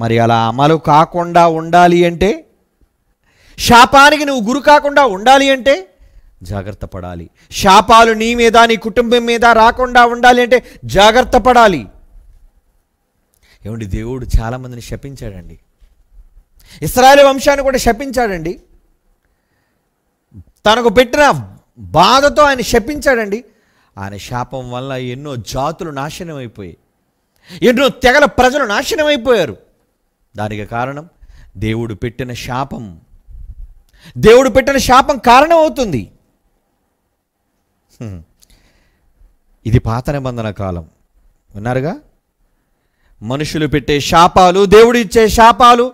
మరి అలా అమలు కాకుండా ఉండాలి అంటే శాపానికి నువ్వు గురు కాకుండా ఉండాలి అంటే జాగ్రత్త పడాలి శాపాలు నీ మీద నీ కుటుంబం మీద రాకుండా ఉండాలి అంటే జాగ్రత్త పడాలి ఏమండి దేవుడు చాలామందిని శపించాడండి ఇస్రాయల్ వంశాన్ని కూడా శపించాడండి తనకు పెట్టిన బాధతో ఆయన శపించాడండి ఆయన శాపం వల్ల ఎన్నో జాతులు నాశనం అయిపోయాయి ఎన్నో తెగల ప్రజలు నాశనం అయిపోయారు దానికి కారణం దేవుడు పెట్టిన శాపం దేవుడు పెట్టిన శాపం కారణం అవుతుంది ఇది పాత నిబంధన కాలం విన్నారుగా మనుషులు పెట్టే శాపాలు దేవుడు ఇచ్చే శాపాలు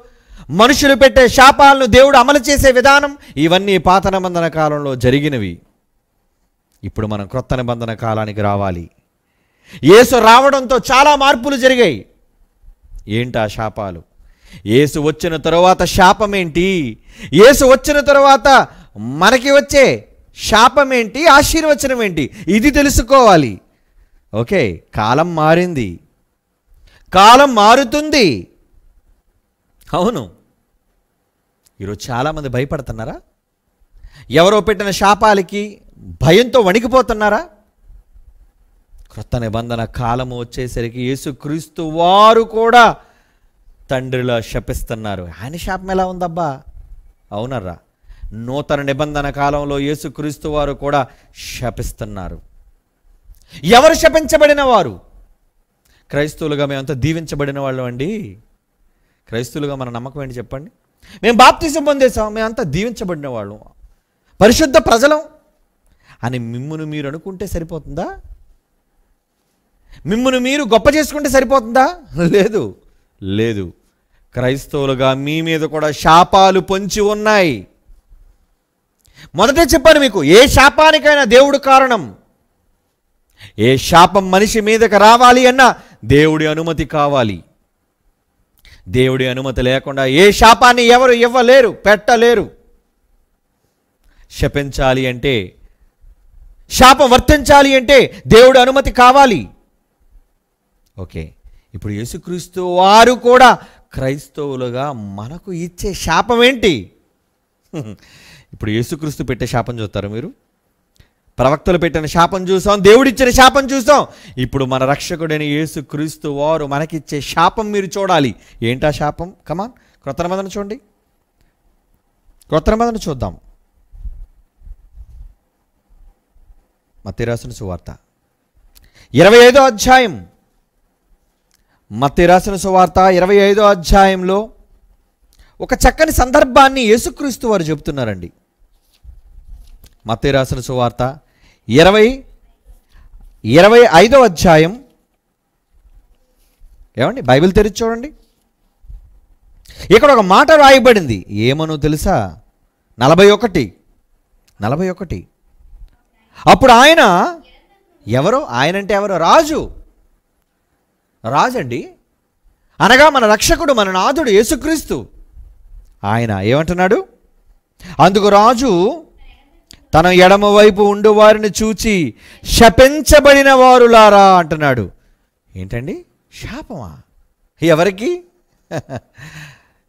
మనుషులు పెట్టే శాపాలను దేవుడు అమలు చేసే విధానం ఇవన్నీ పాత నిబంధన కాలంలో జరిగినవి ఇప్పుడు మనం క్రొత్త నిబంధన కాలానికి రావాలి యేసు రావడంతో చాలా మార్పులు జరిగాయి ఏంటి శాపాలు ఏసు వచ్చిన తర్వాత శాపమేంటి యేసు వచ్చిన తర్వాత మనకి వచ్చే శాపమేంటి ఆశీర్వచనం ఏంటి ఇది తెలుసుకోవాలి ఓకే కాలం మారింది కాలం మారుతుంది అవును ఈరోజు చాలామంది భయపడుతున్నారా ఎవరో పెట్టిన శాపాలకి భయంతో వణికిపోతున్నారా క్రొత్త నిబంధన కాలము వచ్చేసరికి యేసుక్రీస్తు వారు కూడా తండ్రిలో శపిస్తున్నారు ఆయన శాపం ఎలా ఉందబ్బా అవునర్రా నూతన నిబంధన కాలంలో యేసుక్రీస్తు వారు కూడా శపిస్తున్నారు ఎవరు శపించబడిన వారు క్రైస్తవులుగా మేమంతా దీవించబడిన వాళ్ళం అండి క్రైస్తవులుగా మన నమ్మకం ఏంటి చెప్పండి మేము బాప్తిజం పొందేశాం మేమంతా దీవించబడిన వాళ్ళం పరిశుద్ధ ప్రజలం అని మిమ్మును మీరు అనుకుంటే సరిపోతుందా మిమ్మును మీరు గొప్ప చేసుకుంటే సరిపోతుందా లేదు లేదు క్రైస్తవులుగా మీ మీద కూడా శాపాలు పొంచి ఉన్నాయి మొదట చెప్పాను మీకు ఏ శాపానికైనా దేవుడు కారణం ఏ శాపం మనిషి మీదకి రావాలి అన్నా దేవుడి అనుమతి కావాలి దేవుడి అనుమతి లేకుండా ఏ శాపాన్ని ఎవరు ఇవ్వలేరు పెట్టలేరు శపించాలి అంటే శాపం వర్తించాలి అంటే దేవుడి అనుమతి కావాలి ఓకే ఇప్పుడు యేసుక్రీస్తు వారు కూడా క్రైస్తవులుగా మనకు ఇచ్చే శాపం ఏంటి ఇప్పుడు యేసుక్రీస్తు పెట్టే శాపం చూస్తారు మీరు ప్రవక్తలు పెట్టిన శాపం చూసాం దేవుడిచ్చిన శాపం చూసాం ఇప్పుడు మన రక్షకుడైన యేసుక్రీస్తు వారు మనకిచ్చే శాపం మీరు చూడాలి ఏంటా శాపం కమాన్ క్రొత్త నిబంధన చూడండి క్రొత్త నిబంధన చూద్దాం మతిరాసిన సువార్త ఇరవై ఐదో అధ్యాయం మత్తి రాసిన సువార్త ఇరవై ఐదో అధ్యాయంలో ఒక చక్కని సందర్భాన్ని యేసుక్రీస్తు వారు చెబుతున్నారండి మత్తి రాసిన సువార్త ఇరవై ఇరవై ఐదో అధ్యాయం ఏమండి బైబిల్ తెరిచి చూడండి ఇక్కడ ఒక మాట రాయబడింది ఏమనో తెలుసా నలభై ఒకటి నలభై ఒకటి అప్పుడు ఆయన ఎవరో అంటే ఎవరో రాజు రాజండి అనగా మన రక్షకుడు మన నాథుడు యేసుక్రీస్తు ఆయన ఏమంటున్నాడు అందుకు రాజు తన ఎడమ వైపు వారిని చూచి శపించబడిన వారులారా అంటున్నాడు ఏంటండి శాపమా ఎవరికి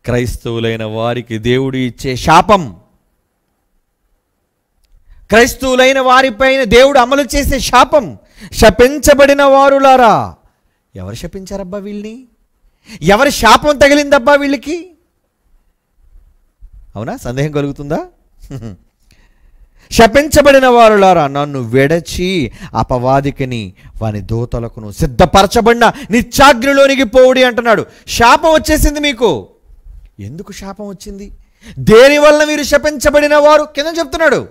క్రైస్తవులైన వారికి దేవుడు ఇచ్చే శాపం క్రైస్తవులైన వారిపైన దేవుడు అమలు చేసే శాపం శపించబడిన వారులారా ఎవరు శపించారబ్బా వీళ్ళని ఎవరి శాపం తగిలిందబ్బా వీళ్ళకి అవునా సందేహం కలుగుతుందా శపించబడిన వారులారా నన్ను విడచి అపవాదికిని వాని దూతలకును సిద్ధపరచబడిన నిత్యాగ్నిలోనికి పోవుడి అంటున్నాడు శాపం వచ్చేసింది మీకు ఎందుకు శాపం వచ్చింది దేని వలన వీరు శపించబడిన వారు కింద చెప్తున్నాడు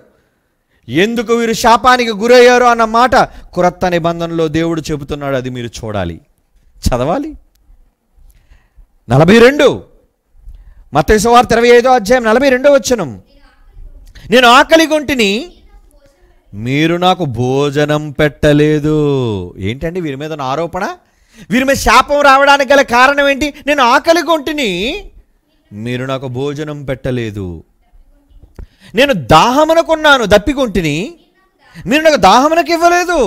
ఎందుకు వీరు శాపానికి గురయ్యారు అన్న మాట క్రొత్త నిబంధనలో దేవుడు చెబుతున్నాడు అది మీరు చూడాలి చదవాలి నలభై రెండు మతేశ్వార్త ఇరవై ఐదో అధ్యాయం నలభై రెండో వచ్చను నేను ఆకలి గుంటిని మీరు నాకు భోజనం పెట్టలేదు ఏంటండి వీరి మీద ఆరోపణ వీరి మీద శాపం రావడానికి గల కారణం ఏంటి నేను ఆకలి గుంటిని మీరు నాకు భోజనం పెట్టలేదు నేను దాహమునకున్నాను దప్పికుంటిని మీరు నాకు దాహమునకు ఇవ్వలేదు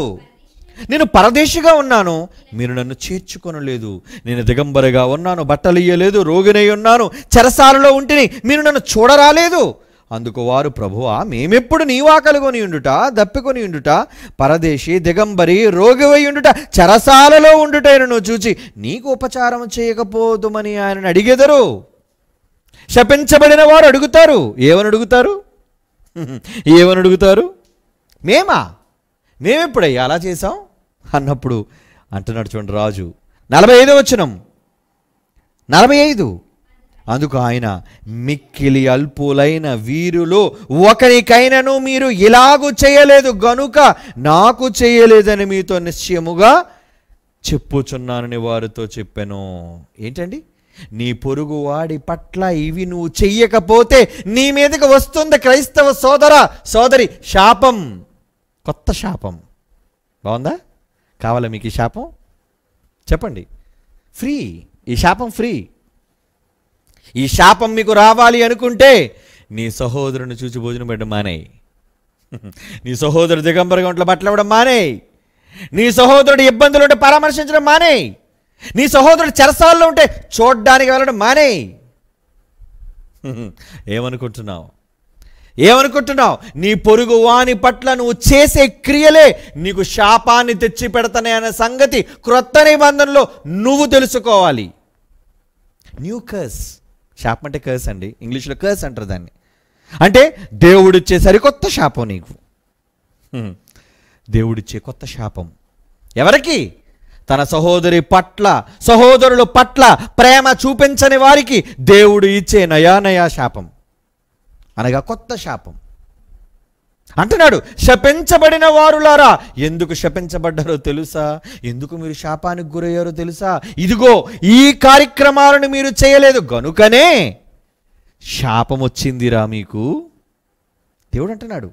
నేను పరదేశిగా ఉన్నాను మీరు నన్ను చేర్చుకొనలేదు నేను దిగంబరిగా ఉన్నాను బట్టలు ఇయ్యలేదు రోగినై ఉన్నాను చెరసాలలో ఉంటిని మీరు నన్ను చూడరాలేదు అందుకు వారు ప్రభువా మేమెప్పుడు నీవా కలుగొని ఉండుట దప్పికొని ఉండుట పరదేశి దిగంబరి రోగివై ఉండుట చెరసాలలో ఉండుటైనను చూచి నీకు ఉపచారం చేయకపోదుమని ఆయనను అడిగెదరు శపించబడిన వారు అడుగుతారు ఏమని అడుగుతారు ఏమని అడుగుతారు మేమా మేమెప్పుడయ్యా అలా చేసాం అన్నప్పుడు అంటున్నాడు చూడండి రాజు నలభై ఐదో వచ్చినం నలభై ఐదు అందుకు ఆయన మిక్కిలి అల్పులైన వీరులో ఒకరికైనను మీరు ఇలాగు చేయలేదు గనుక నాకు చేయలేదని మీతో నిశ్చయముగా చెప్పుచున్నానని వారితో చెప్పాను ఏంటండి నీ పొరుగువాడి పట్ల ఇవి నువ్వు చెయ్యకపోతే నీ మీదకి వస్తుంది క్రైస్తవ సోదర సోదరి శాపం కొత్త శాపం బాగుందా కావాలా మీకు ఈ శాపం చెప్పండి ఫ్రీ ఈ శాపం ఫ్రీ ఈ శాపం మీకు రావాలి అనుకుంటే నీ సహోదరుని చూచి భోజనం పెట్టడం మానేయి నీ సహోదరు దిగంబర ఒంట్లో బట్టలు ఇవ్వడం మానేయి నీ సహోదరుడు ఇబ్బందులు ఉంటే పరామర్శించడం మానేయి నీ సహోదరుడు చెరసాల్లో ఉంటే చూడడానికి వెళ్ళడం మానేయి ఏమనుకుంటున్నావు ఏమనుకుంటున్నావు నీ పొరుగు వాని పట్ల నువ్వు చేసే క్రియలే నీకు శాపాన్ని తెచ్చి పెడతానే అనే సంగతి క్రొత్త నిబంధనలో నువ్వు తెలుసుకోవాలి న్యూ కర్స్ శాపమంటే అంటే కర్స్ అండి ఇంగ్లీష్లో కర్స్ అంటారు దాన్ని అంటే దేవుడిచ్చే సరికొత్త శాపం నీకు దేవుడిచ్చే కొత్త శాపం ఎవరికి తన సహోదరి పట్ల సహోదరుల పట్ల ప్రేమ చూపించని వారికి దేవుడు ఇచ్చే నయానయా శాపం అనగా కొత్త శాపం అంటున్నాడు శపించబడిన వారులారా ఎందుకు శపించబడ్డారో తెలుసా ఎందుకు మీరు శాపానికి గురయ్యారో తెలుసా ఇదిగో ఈ కార్యక్రమాలను మీరు చేయలేదు గనుకనే శాపం వచ్చిందిరా మీకు దేవుడు అంటున్నాడు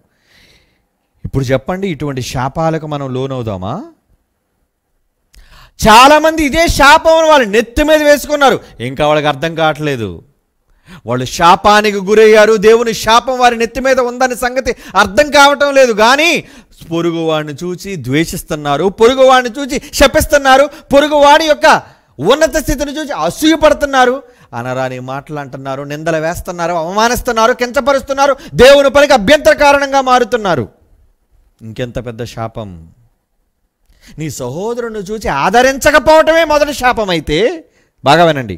ఇప్పుడు చెప్పండి ఇటువంటి శాపాలకు మనం లోనవుదామా చాలామంది ఇదే శాపం వాళ్ళు నెత్తి మీద వేసుకున్నారు ఇంకా వాళ్ళకి అర్థం కావట్లేదు వాళ్ళు శాపానికి గురయ్యారు దేవుని శాపం వారి నెత్తి మీద ఉందనే సంగతి అర్థం కావటం లేదు కానీ పొరుగువాడిని చూసి ద్వేషిస్తున్నారు పొరుగువాడిని చూసి శపిస్తున్నారు పొరుగువాడి యొక్క ఉన్నత స్థితిని చూసి అసూయపడుతున్నారు అనరాని మాటలు అంటున్నారు నిందలు వేస్తున్నారు అవమానిస్తున్నారు కించపరుస్తున్నారు దేవుని పనికి అభ్యంతర కారణంగా మారుతున్నారు ఇంకెంత పెద్ద శాపం నీ సహోదరుని చూసి ఆదరించకపోవటమే మొదటి శాపం అయితే బాగా వినండి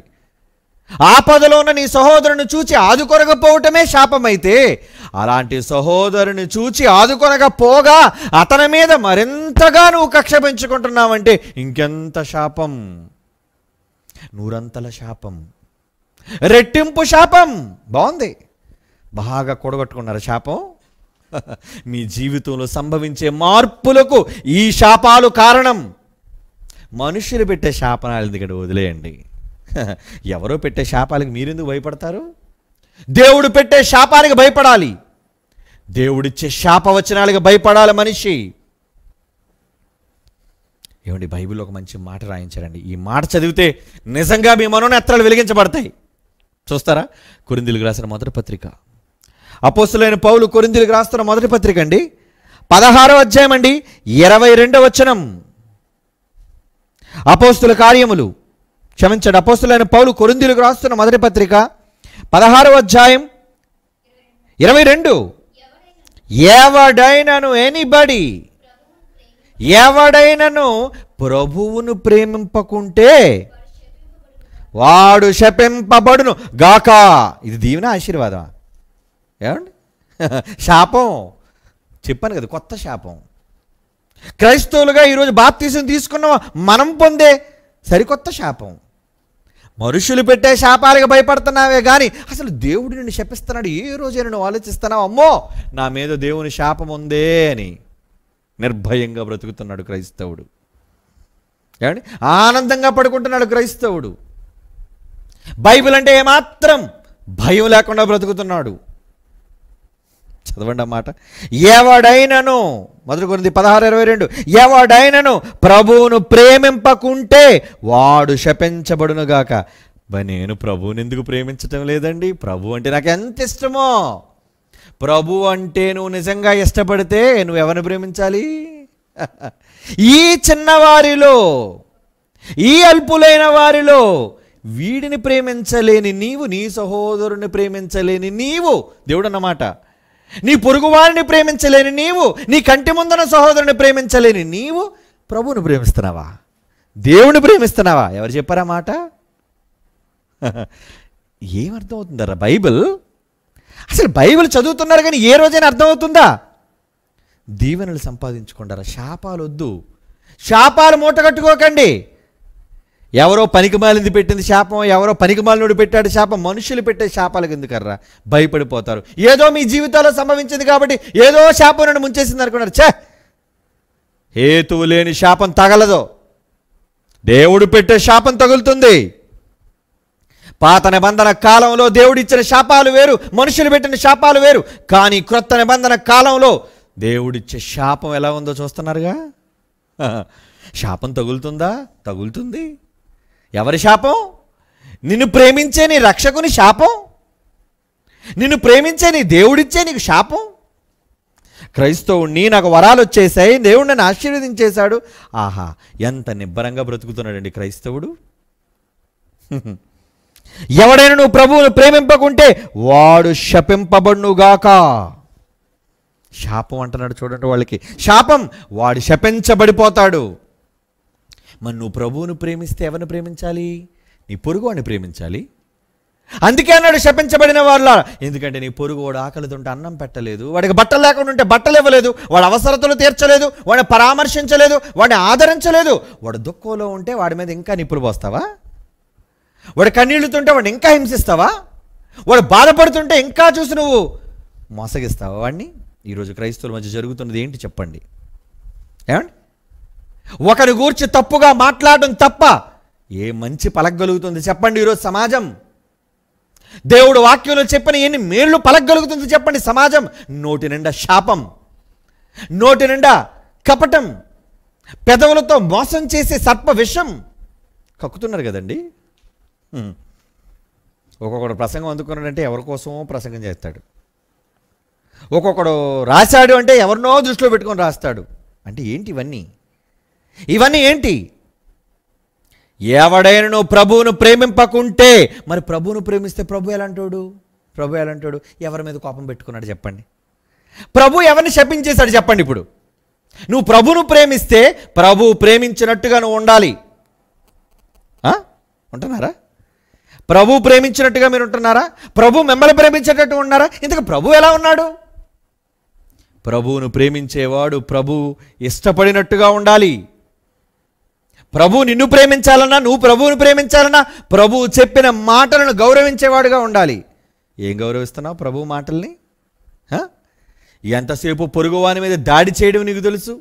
ఆపదలో ఉన్న నీ సహోదరుని చూచి ఆదుకొనకపోవటమే శాపమైతే అలాంటి సహోదరుని చూచి ఆదుకొనకపోగా అతని మీద మరింతగా నువ్వు కక్ష పెంచుకుంటున్నావంటే ఇంకెంత శాపం నూరంతల శాపం రెట్టింపు శాపం బాగుంది బాగా కూడగట్టుకున్నారు శాపం మీ జీవితంలో సంభవించే మార్పులకు ఈ శాపాలు కారణం మనుషులు పెట్టే శాపనాలు దగ్గర వదిలేయండి ఎవరో పెట్టే శాపాలకు మీరెందుకు భయపడతారు దేవుడు పెట్టే శాపానికి భయపడాలి దేవుడిచ్చే శాపవచనాలకు భయపడాలి మనిషి ఏమండి బైబిల్ ఒక మంచి మాట రాయించారండి ఈ మాట చదివితే నిజంగా మీ మనోనేత్రాలు వెలిగించబడతాయి చూస్తారా కొరిందులకు రాసిన మొదటి పత్రిక అపోసులైన పౌలు కొరిందులకు రాస్తున్న మొదటి పత్రిక అండి పదహారో అధ్యాయం అండి ఇరవై రెండవ వచనం అపోస్తుల కార్యములు క్షమించండి అపోస్తులైన పౌలు కొరిందీలకు రాస్తున్న మొదటి పత్రిక పదహారవ అధ్యాయం ఇరవై రెండు ఎవడైనను ఎనీబడి ఎవడైనను ప్రభువును ప్రేమింపకుంటే వాడు శపింపబడును గాక ఇది దీవెన ఆశీర్వాదం ఏమండి శాపం చెప్పాను కదా కొత్త శాపం క్రైస్తవులుగా ఈరోజు బాప్తీసం తీసుకున్న మనం పొందే సరికొత్త శాపం మనుషులు పెట్టే శాపాలకు భయపడుతున్నావే కానీ అసలు దేవుడు నిన్ను శపిస్తున్నాడు ఏ రోజైనా నువ్వు ఆలోచిస్తున్నావు అమ్మో నా మీద దేవుని శాపం ఉందే అని నిర్భయంగా బ్రతుకుతున్నాడు క్రైస్తవుడు ఏమండి ఆనందంగా పడుకుంటున్నాడు క్రైస్తవుడు బైబిల్ అంటే ఏమాత్రం భయం లేకుండా బ్రతుకుతున్నాడు చదవండి అన్నమాట ఎవడైనను మొదటి పదహారు ఇరవై రెండు ఎవడైనను ప్రభువును ప్రేమింపకుంటే వాడు శపించబడునుగాక నేను ప్రభువుని ఎందుకు ప్రేమించటం లేదండి ప్రభు అంటే నాకు ఎంత ఇష్టమో ప్రభు అంటే నువ్వు నిజంగా ఇష్టపడితే నువ్వు ఎవరిని ప్రేమించాలి ఈ చిన్నవారిలో ఈ అల్పులైన వారిలో వీడిని ప్రేమించలేని నీవు నీ సహోదరుని ప్రేమించలేని నీవు దేవుడు అన్నమాట నీ పొరుగువారిని ప్రేమించలేని నీవు నీ కంటి ముందున సహోదరుని ప్రేమించలేని నీవు ప్రభువును ప్రేమిస్తున్నావా దేవుని ప్రేమిస్తున్నావా ఎవరు చెప్పారా మాట ఏమర్థం అవుతుందరా బైబిల్ అసలు బైబిల్ చదువుతున్నారు కానీ ఏ రోజైనా అర్థమవుతుందా దీవెనలు సంపాదించుకుంటారా శాపాలు వద్దు శాపాలు మూటగట్టుకోకండి ఎవరో పనికిమాలింది పెట్టింది శాపం ఎవరో పనికిమాలినోడు పెట్టాడు శాపం మనుషులు పెట్టే శాపాలకు ఎందుకర్రా భయపడిపోతారు ఏదో మీ జీవితాల్లో సంభవించింది కాబట్టి ఏదో శాపం నన్ను ముంచేసింది అనుకున్నారు చే హేతువు లేని శాపం తగలదు దేవుడు పెట్టే శాపం తగులుతుంది పాత నిబంధన కాలంలో దేవుడిచ్చిన శాపాలు వేరు మనుషులు పెట్టిన శాపాలు వేరు కానీ క్రొత్త నిబంధన కాలంలో దేవుడిచ్చే శాపం ఎలా ఉందో చూస్తున్నారుగా శాపం తగులుతుందా తగులుతుంది ఎవరి శాపం నిన్ను ప్రేమించే నీ రక్షకుని శాపం నిన్ను ప్రేమించే నీ దేవుడిచ్చే నీకు శాపం క్రైస్తవుణ్ణి నాకు వరాలు వచ్చేసాయి దేవుడు నన్ను ఆశీర్వదించేశాడు ఆహా ఎంత నిబ్బరంగా బ్రతుకుతున్నాడండి క్రైస్తవుడు ఎవడైనా నువ్వు ప్రభువును ప్రేమింపకుంటే వాడు శపింపబడునుగాక శాపం అంటున్నాడు చూడండి వాళ్ళకి శాపం వాడు శపించబడిపోతాడు మరి నువ్వు ప్రభువును ప్రేమిస్తే ఎవరిని ప్రేమించాలి నీ పొరుగు వాడిని ప్రేమించాలి అందుకే అన్నాడు శపించబడిన వాళ్ళ ఎందుకంటే నీ పొరుగు వాడు ఆకలితుంటే అన్నం పెట్టలేదు వాడికి బట్టలు లేకుండా ఉంటే బట్టలు ఇవ్వలేదు వాడి అవసరతలు తీర్చలేదు వాడిని పరామర్శించలేదు వాడిని ఆదరించలేదు వాడు దుఃఖంలో ఉంటే వాడి మీద ఇంకా నిప్పులు పోస్తావా వాడు కన్నీళ్ళుతుంటే వాడిని ఇంకా హింసిస్తావా వాడు బాధపడుతుంటే ఇంకా చూసి నువ్వు మోసగిస్తావా వాడిని ఈరోజు క్రైస్తవుల మధ్య జరుగుతున్నది ఏంటి చెప్పండి ఏమండి ఒకరి గూర్చి తప్పుగా మాట్లాడడం తప్ప ఏ మంచి పలకగలుగుతుంది చెప్పండి ఈరోజు సమాజం దేవుడు వాక్యంలో చెప్పిన ఎన్ని మేళ్ళు పలకగలుగుతుంది చెప్పండి సమాజం నోటి నిండా శాపం నోటి నిండా కపటం పెదవులతో మోసం చేసే సర్ప విషం కక్కుతున్నారు కదండి ఒక్కొక్కడు ప్రసంగం అందుకున్నాడంటే ఎవరి కోసమో ప్రసంగం చేస్తాడు ఒక్కొక్కడు రాశాడు అంటే ఎవరినో దృష్టిలో పెట్టుకొని రాస్తాడు అంటే ఏంటి ఇవన్నీ ఇవన్నీ ఏంటి ఎవడైనా నువ్వు ప్రభువును ప్రేమింపకుంటే మరి ప్రభువును ప్రేమిస్తే ప్రభు ఎలాంటోడు ప్రభు ఎలాంటోడు ఎవరి మీద కోపం పెట్టుకున్నాడు చెప్పండి ప్రభు ఎవరిని శపించేశాడు చెప్పండి ఇప్పుడు నువ్వు ప్రభును ప్రేమిస్తే ప్రభు ప్రేమించినట్టుగా నువ్వు ఉండాలి ఉంటున్నారా ప్రభు ప్రేమించినట్టుగా మీరు ఉంటున్నారా ప్రభు మిమ్మల్ని ప్రేమించేటట్టు ఉన్నారా ఇంతకు ప్రభు ఎలా ఉన్నాడు ప్రభువును ప్రేమించేవాడు ప్రభు ఇష్టపడినట్టుగా ఉండాలి ప్రభు నిన్ను ప్రేమించాలన్నా నువ్వు ప్రభువుని ప్రేమించాలన్నా ప్రభువు చెప్పిన మాటలను గౌరవించేవాడుగా ఉండాలి ఏం గౌరవిస్తున్నావు ప్రభు మాటల్ని ఎంతసేపు వాని మీద దాడి చేయడం నీకు తెలుసు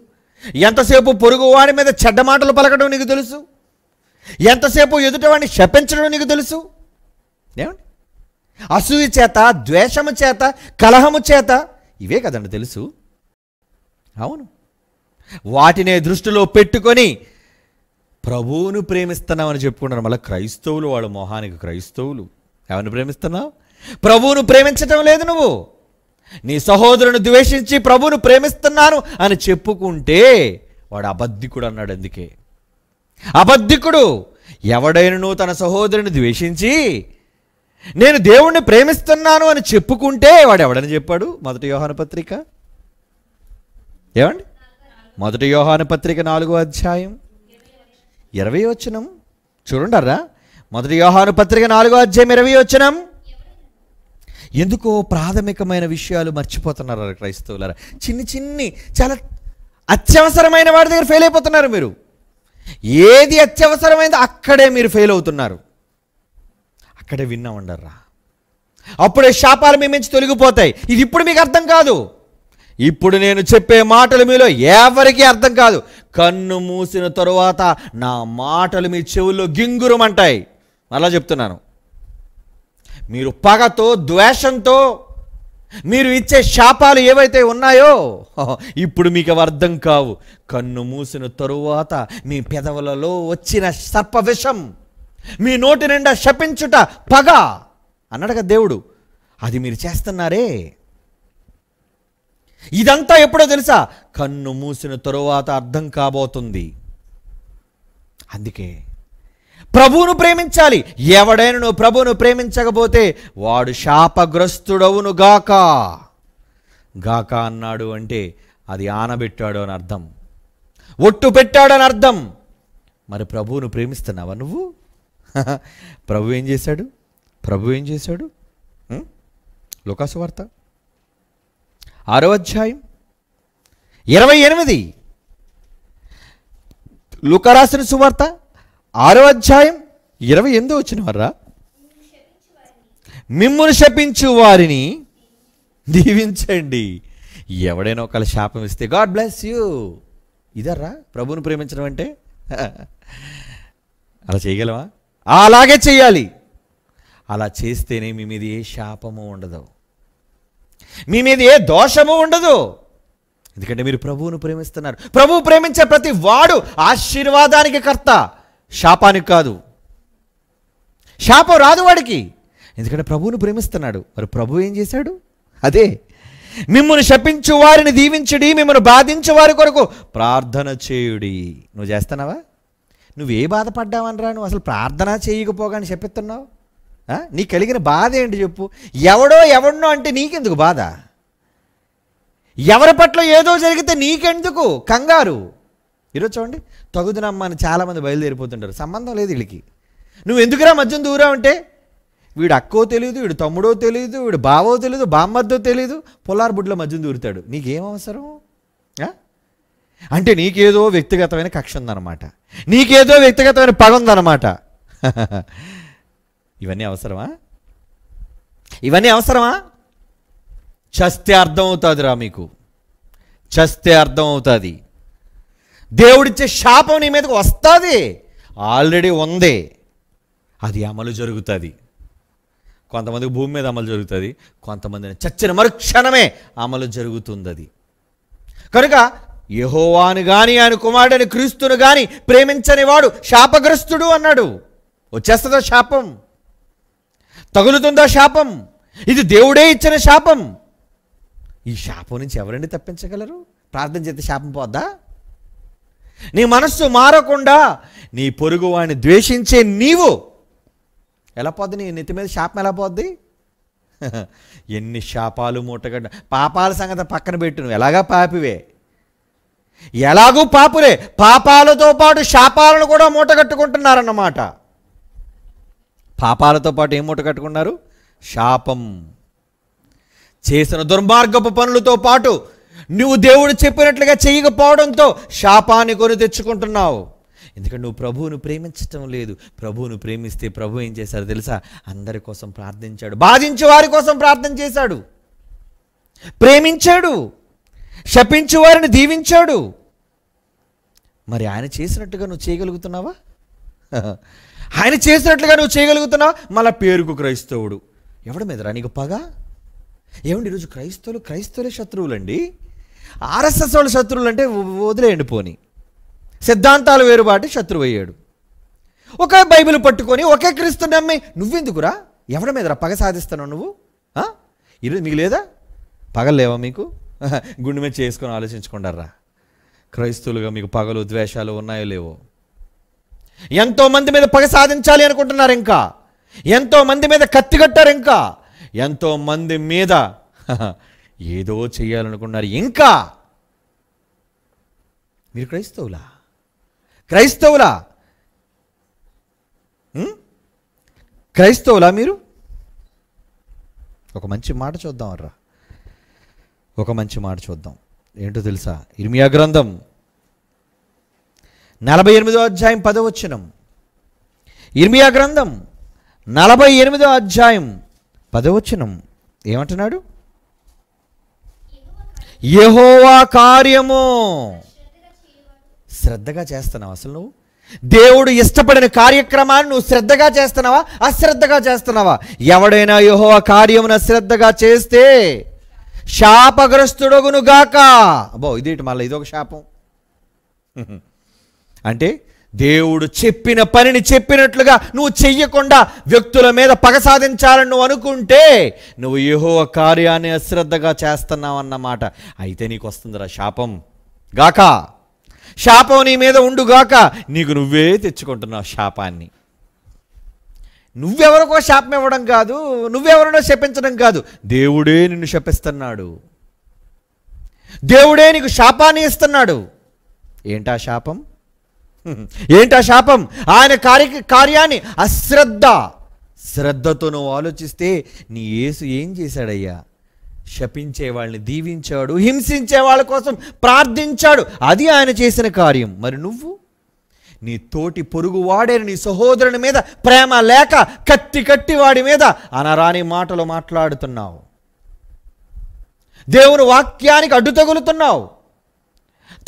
ఎంతసేపు పొరుగువాని మీద చెడ్డ మాటలు పలకడం నీకు తెలుసు ఎంతసేపు ఎదుటవాడిని శపించడం నీకు తెలుసు ఏమండి అసూయ చేత ద్వేషము చేత కలహము చేత ఇవే కదండి తెలుసు అవును వాటినే దృష్టిలో పెట్టుకొని ప్రభువును ప్రేమిస్తున్నామని చెప్పుకుంటారు మళ్ళీ క్రైస్తవులు వాళ్ళ మొహానికి క్రైస్తవులు ఎవరిని ప్రేమిస్తున్నావు ప్రభువును ప్రేమించటం లేదు నువ్వు నీ సహోదరుని ద్వేషించి ప్రభువును ప్రేమిస్తున్నాను అని చెప్పుకుంటే వాడు అబద్ధికుడు అన్నాడు అందుకే అబద్ధికుడు ఎవడైనను తన సహోదరుని ద్వేషించి నేను దేవుణ్ణి ప్రేమిస్తున్నాను అని చెప్పుకుంటే వాడు ఎవడని చెప్పాడు మొదటి యోహాన పత్రిక ఏమండి మొదటి యోహాన పత్రిక నాలుగో అధ్యాయం ఇరవై వచ్చినం చూడండరా మొదటి వ్యవహాను పత్రిక నాలుగో అధ్యాయం ఇరవై వచ్చినం ఎందుకో ప్రాథమికమైన విషయాలు మర్చిపోతున్నారు క్రైస్తవులారా చిన్ని చిన్ని చాలా అత్యవసరమైన వాడి దగ్గర ఫెయిల్ అయిపోతున్నారు మీరు ఏది అత్యవసరమైందో అక్కడే మీరు ఫెయిల్ అవుతున్నారు అక్కడే విన్నా ఉండర్రా అప్పుడే శాపాలు మీ మించి తొలగిపోతాయి ఇది ఇప్పుడు మీకు అర్థం కాదు ఇప్పుడు నేను చెప్పే మాటలు మీలో ఎవరికీ అర్థం కాదు కన్ను మూసిన తరువాత నా మాటలు మీ చెవుల్లో గింగురమంటాయి అలా చెప్తున్నాను మీరు పగతో ద్వేషంతో మీరు ఇచ్చే శాపాలు ఏవైతే ఉన్నాయో ఇప్పుడు మీకు అవి అర్థం కావు కన్ను మూసిన తరువాత మీ పెదవులలో వచ్చిన విషం మీ నోటి నిండా శపించుట పగ అన్నాడుగా దేవుడు అది మీరు చేస్తున్నారే ఇదంతా ఎప్పుడో తెలుసా కన్ను మూసిన తరువాత అర్థం కాబోతుంది అందుకే ప్రభువును ప్రేమించాలి ఎవడైనా నువ్వు ప్రభువును ప్రేమించకపోతే వాడు శాపగ్రస్తుడవును గాక గాక అన్నాడు అంటే అది ఆనబెట్టాడు అని అర్థం ఒట్టు పెట్టాడు అని అర్థం మరి ప్రభువును ప్రేమిస్తున్నావా నువ్వు ప్రభు ఏం చేశాడు ప్రభు ఏం చేశాడు లోకాసు వార్త ఆరో అధ్యాయం ఇరవై ఎనిమిది లుకరాసిన సువార్త ఆరో అధ్యాయం ఇరవై ఎనిమిది వచ్చిన వర్రా మిమ్మును శపించు వారిని దీవించండి ఎవడైనా ఒకళ్ళ శాపం ఇస్తే గాడ్ బ్లెస్ యూ ఇదర్రా ప్రభువును ప్రేమించడం అంటే అలా చేయగలవా అలాగే చేయాలి అలా చేస్తేనే మీ మీద ఏ శాపము ఉండదు మీ మీద ఏ దోషము ఉండదు ఎందుకంటే మీరు ప్రభువును ప్రేమిస్తున్నారు ప్రభువు ప్రేమించే ప్రతి వాడు ఆశీర్వాదానికి కర్త శాపానికి కాదు శాపం రాదు వాడికి ఎందుకంటే ప్రభువును ప్రేమిస్తున్నాడు మరి ప్రభు ఏం చేశాడు అదే మిమ్మల్ని శపించు వారిని దీవించుడి మిమ్మల్ని బాధించు వారి కొరకు ప్రార్థన చేయుడి నువ్వు చేస్తున్నావా నువ్వే బాధపడ్డావనరా నువ్వు అసలు ప్రార్థన చేయకపోగానే చెప్పిస్తున్నావు నీ కలిగిన బాధ ఏంటి చెప్పు ఎవడో ఎవడో అంటే నీకెందుకు బాధ ఎవరి పట్ల ఏదో జరిగితే నీకెందుకు కంగారు ఈరోజు చూడండి తగుదునమ్మా అని చాలామంది బయలుదేరిపోతుంటారు సంబంధం లేదు వీళ్ళకి నువ్వు ఎందుకురా మధ్యం దూరా ఉంటే వీడు అక్కో తెలియదు వీడు తమ్ముడో తెలియదు వీడు బావో తెలియదు బామ్మద్దో తెలియదు పొలార్ బుడ్లో మధ్య దూరుతాడు నీకేం అవసరం అంటే నీకేదో వ్యక్తిగతమైన కక్ష ఉందన్నమాట నీకేదో వ్యక్తిగతమైన పగ ఉందన్నమాట ఇవన్నీ అవసరమా ఇవన్నీ అవసరమా చస్తే అర్థం అవుతుందిరా మీకు చస్తే అర్థం అవుతుంది దేవుడిచ్చే శాపం నీ మీదకి వస్తుంది ఆల్రెడీ ఉంది అది అమలు జరుగుతుంది కొంతమందికి భూమి మీద అమలు జరుగుతుంది కొంతమంది చచ్చిన మరుక్షణమే అమలు జరుగుతుంది అది కనుక యహోవాను కానీ ఆయన కుమారుడని క్రీస్తును కానీ ప్రేమించని వాడు శాపగ్రస్తుడు అన్నాడు వచ్చేస్తుందా శాపం తగులుతుందా శాపం ఇది దేవుడే ఇచ్చిన శాపం ఈ శాపం నుంచి ఎవరండి తప్పించగలరు ప్రార్థన చేస్తే శాపం పోద్దా నీ మనస్సు మారకుండా నీ పొరుగు వాడిని ద్వేషించే నీవు ఎలా పోద్ది నీ నెత్తి మీద శాపం ఎలా పోద్ది ఎన్ని శాపాలు మూటగడ్డ పాపాల సంగతి పక్కన పెట్టు నువ్వు ఎలాగా పాపివే ఎలాగూ పాపులే పాపాలతో పాటు శాపాలను కూడా మూటగట్టుకుంటున్నారన్నమాట పాపాలతో పాటు ఏం మూట కట్టుకున్నారు శాపం చేసిన దుర్మార్గపు పనులతో పాటు నువ్వు దేవుడు చెప్పినట్లుగా చేయకపోవడంతో శాపాన్ని కొని తెచ్చుకుంటున్నావు ఎందుకంటే నువ్వు ప్రభువును ప్రేమించటం లేదు ప్రభువును ప్రేమిస్తే ప్రభు ఏం చేశారు తెలుసా అందరి కోసం ప్రార్థించాడు బాధించే వారి కోసం ప్రార్థన చేశాడు ప్రేమించాడు శపించు వారిని దీవించాడు మరి ఆయన చేసినట్టుగా నువ్వు చేయగలుగుతున్నావా ఆయన చేసినట్లుగా నువ్వు చేయగలుగుతున్నావు మళ్ళీ పేరుకు క్రైస్తవుడు ఎవడ మీదరా నీకు పగ ఏమండి ఈరోజు క్రైస్తవులు క్రైస్తవులే శత్రువులండి ఆర్ఎస్ఎస్ వాళ్ళ శత్రువులు అంటే వదిలేయండి పోని సిద్ధాంతాలు వేరుబాటి శత్రువు అయ్యాడు ఒకే బైబిల్ పట్టుకొని ఒకే క్రీస్తు నమ్మి నువ్వెందుకురా ఎవడ మీదరా పగ సాధిస్తున్నావు నువ్వు ఈరోజు మీకు లేదా పగలేవా మీకు గుండె మీద చేసుకొని ఆలోచించుకుంటారా క్రైస్తువులుగా మీకు పగలు ద్వేషాలు ఉన్నాయో లేవో ఎంతో మంది మీద పగ సాధించాలి అనుకుంటున్నారు ఇంకా ఎంతో మంది మీద కత్తి కట్టారు ఇంకా ఎంతో మంది మీద ఏదో చేయాలనుకున్నారు ఇంకా మీరు క్రైస్తవులా క్రైస్తవులా క్రైస్తవులా మీరు ఒక మంచి మాట చూద్దాం అర్రా ఒక మంచి మాట చూద్దాం ఏంటో తెలుసా ఇర్మియా గ్రంథం నలభై ఎనిమిదో అధ్యాయం పదవచనం ఇర్మియా గ్రంథం నలభై ఎనిమిదో అధ్యాయం పదవచనం ఏమంటున్నాడు యహోవా కార్యము శ్రద్ధగా చేస్తున్నావు అసలు నువ్వు దేవుడు ఇష్టపడిన కార్యక్రమాన్ని నువ్వు శ్రద్ధగా చేస్తున్నావా అశ్రద్ధగా చేస్తున్నావా ఎవడైనా యహోవా కార్యమును శ్రద్ధగా చేస్తే శాపగ్రస్తుడగునుగాక అబ్బో ఇదేటి మళ్ళీ ఇదొక శాపం అంటే దేవుడు చెప్పిన పనిని చెప్పినట్లుగా నువ్వు చెయ్యకుండా వ్యక్తుల మీద పగ సాధించాలని నువ్వు అనుకుంటే నువ్వు ఏహో కార్యాన్ని అశ్రద్ధగా చేస్తున్నావన్నమాట అయితే నీకు వస్తుందిరా శాపం గాక శాపం నీ మీద ఉండుగాక నీకు నువ్వే తెచ్చుకుంటున్నావు శాపాన్ని నువ్వెవరికో శాపం ఇవ్వడం కాదు నువ్వెవరినో శపించడం కాదు దేవుడే నిన్ను శపిస్తున్నాడు దేవుడే నీకు శాపాన్ని ఇస్తున్నాడు ఏంటా శాపం ఏంటా శాపం ఆయన కార్య కార్యాన్ని అశ్రద్ధ శ్రద్ధతో నువ్వు ఆలోచిస్తే నీ యేసు ఏం చేశాడయ్యా శపించే వాళ్ళని దీవించాడు హింసించే వాళ్ళ కోసం ప్రార్థించాడు అది ఆయన చేసిన కార్యం మరి నువ్వు నీ తోటి పొరుగు వాడేరు నీ సహోదరుని మీద ప్రేమ లేక కత్తి కట్టి వాడి మీద అనరాని మాటలు మాట్లాడుతున్నావు దేవుని వాక్యానికి అడ్డు తగులుతున్నావు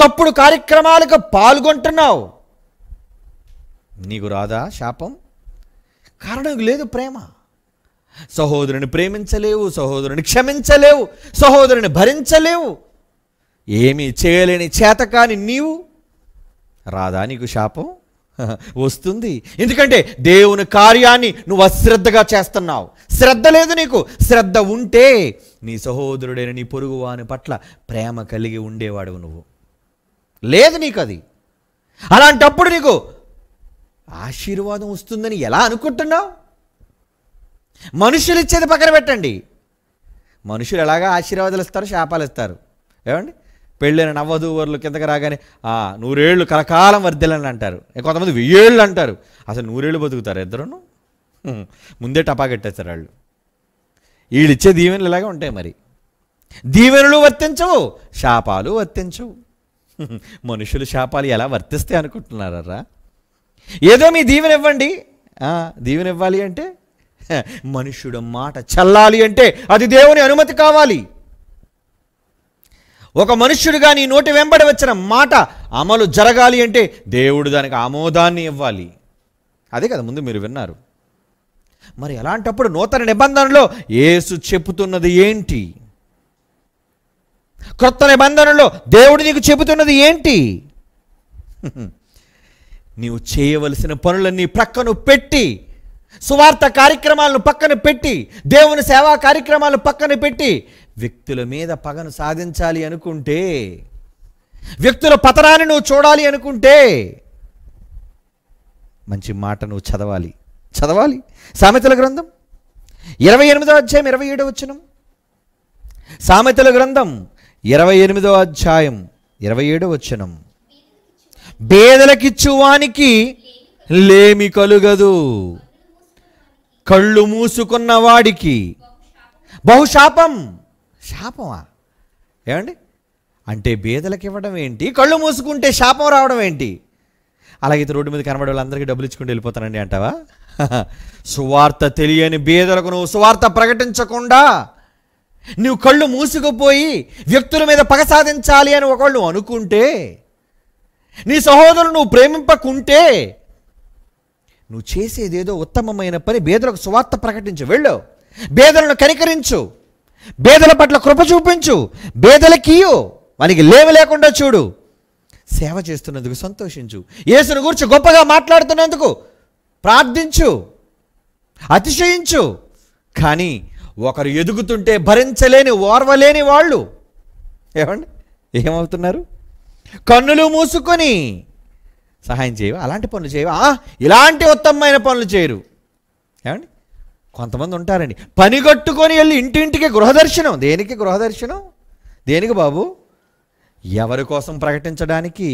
తప్పుడు కార్యక్రమాలకు పాల్గొంటున్నావు నీకు రాదా శాపం కారణం లేదు ప్రేమ సహోదరుని ప్రేమించలేవు సహోదరుని క్షమించలేవు సహోదరుని భరించలేవు ఏమీ చేయలేని చేత కాని నీవు రాదా నీకు శాపం వస్తుంది ఎందుకంటే దేవుని కార్యాన్ని నువ్వు అశ్రద్ధగా చేస్తున్నావు శ్రద్ధ లేదు నీకు శ్రద్ధ ఉంటే నీ సహోదరుడైన నీ పొరుగువాని పట్ల ప్రేమ కలిగి ఉండేవాడు నువ్వు లేదు నీకు అది అలాంటప్పుడు నీకు ఆశీర్వాదం వస్తుందని ఎలా అనుకుంటున్నావు మనుషులు ఇచ్చేది పక్కన పెట్టండి మనుషులు ఎలాగా ఆశీర్వాదాలు ఇస్తారు శాపాలు ఇస్తారు ఏమండి పెళ్ళైన వరలు కిందకి రాగానే నూరేళ్ళు కలకాలం వర్ధిల్లని అంటారు కొంతమంది వెయ్యేళ్ళు అంటారు అసలు నూరేళ్ళు బతుకుతారు ఇద్దరును ముందే టపా కట్టేస్తారు వాళ్ళు వీళ్ళు ఇచ్చే దీవెనలు ఇలాగే ఉంటాయి మరి దీవెనలు వర్తించవు శాపాలు వర్తించవు మనుషులు శాపాలు ఎలా వర్తిస్తాయి అనుకుంటున్నారా ఏదో మీ దీవెనివ్వండి దీవెనివ్వాలి అంటే మనుష్యుడు మాట చల్లాలి అంటే అది దేవుని అనుమతి కావాలి ఒక మనుష్యుడిగా నీ నోటి వెంబడి వచ్చిన మాట అమలు జరగాలి అంటే దేవుడు దానికి ఆమోదాన్ని ఇవ్వాలి అదే కదా ముందు మీరు విన్నారు మరి అలాంటప్పుడు నూతన నిబంధనలో ఏసు చెబుతున్నది ఏంటి క్రొత్త నిబంధనలో దేవుడు నీకు చెబుతున్నది ఏంటి నీవు చేయవలసిన పనులన్నీ ప్రక్కను పెట్టి సువార్త కార్యక్రమాలను పక్కన పెట్టి దేవుని సేవా కార్యక్రమాలను పక్కన పెట్టి వ్యక్తుల మీద పగను సాధించాలి అనుకుంటే వ్యక్తుల పతనాన్ని నువ్వు చూడాలి అనుకుంటే మంచి మాట నువ్వు చదవాలి చదవాలి సామెతల గ్రంథం ఇరవై ఎనిమిదో అధ్యాయం ఇరవై ఏడో వచ్చిన సామెతల గ్రంథం ఇరవై ఎనిమిదో అధ్యాయం ఇరవై ఏడో వచ్చినం బేదలకిచ్చువానికి లేమి కలుగదు కళ్ళు మూసుకున్న వాడికి బహుశాపం శాపమా ఏమండి అంటే బేదలకు ఇవ్వడం ఏంటి కళ్ళు మూసుకుంటే శాపం రావడం ఏంటి అలాగైతే రోడ్డు మీద కనబడే వాళ్ళందరికీ డబ్బులు ఇచ్చుకుంటూ వెళ్ళిపోతానండి అంటావా సువార్త తెలియని బేదలకు నువ్వు సువార్త ప్రకటించకుండా నువ్వు కళ్ళు మూసుకుపోయి వ్యక్తుల మీద పగ సాధించాలి అని ఒకళ్ళు అనుకుంటే నీ సహోదరులు నువ్వు ప్రేమింపకుంటే నువ్వు చేసేదేదో ఉత్తమమైన పని బేదలకు స్వార్థ ప్రకటించు వెళ్ళు బేదలను కనికరించు బేదల పట్ల కృప చూపించు బేదలకియు మనకి లేవ లేకుండా చూడు సేవ చేస్తున్నందుకు సంతోషించు యేసును గురించి గొప్పగా మాట్లాడుతున్నందుకు ప్రార్థించు అతిశయించు కానీ ఒకరు ఎదుగుతుంటే భరించలేని ఓర్వలేని వాళ్ళు ఏమండి ఏమవుతున్నారు కన్నులు మూసుకొని సహాయం చేయవు అలాంటి పనులు చేయవా ఇలాంటి ఉత్తమమైన పనులు చేయరు ఏమండి కొంతమంది ఉంటారండి పని కట్టుకొని వెళ్ళి ఇంటింటికి గృహదర్శనం దేనికి గృహదర్శనం దేనికి బాబు ఎవరి కోసం ప్రకటించడానికి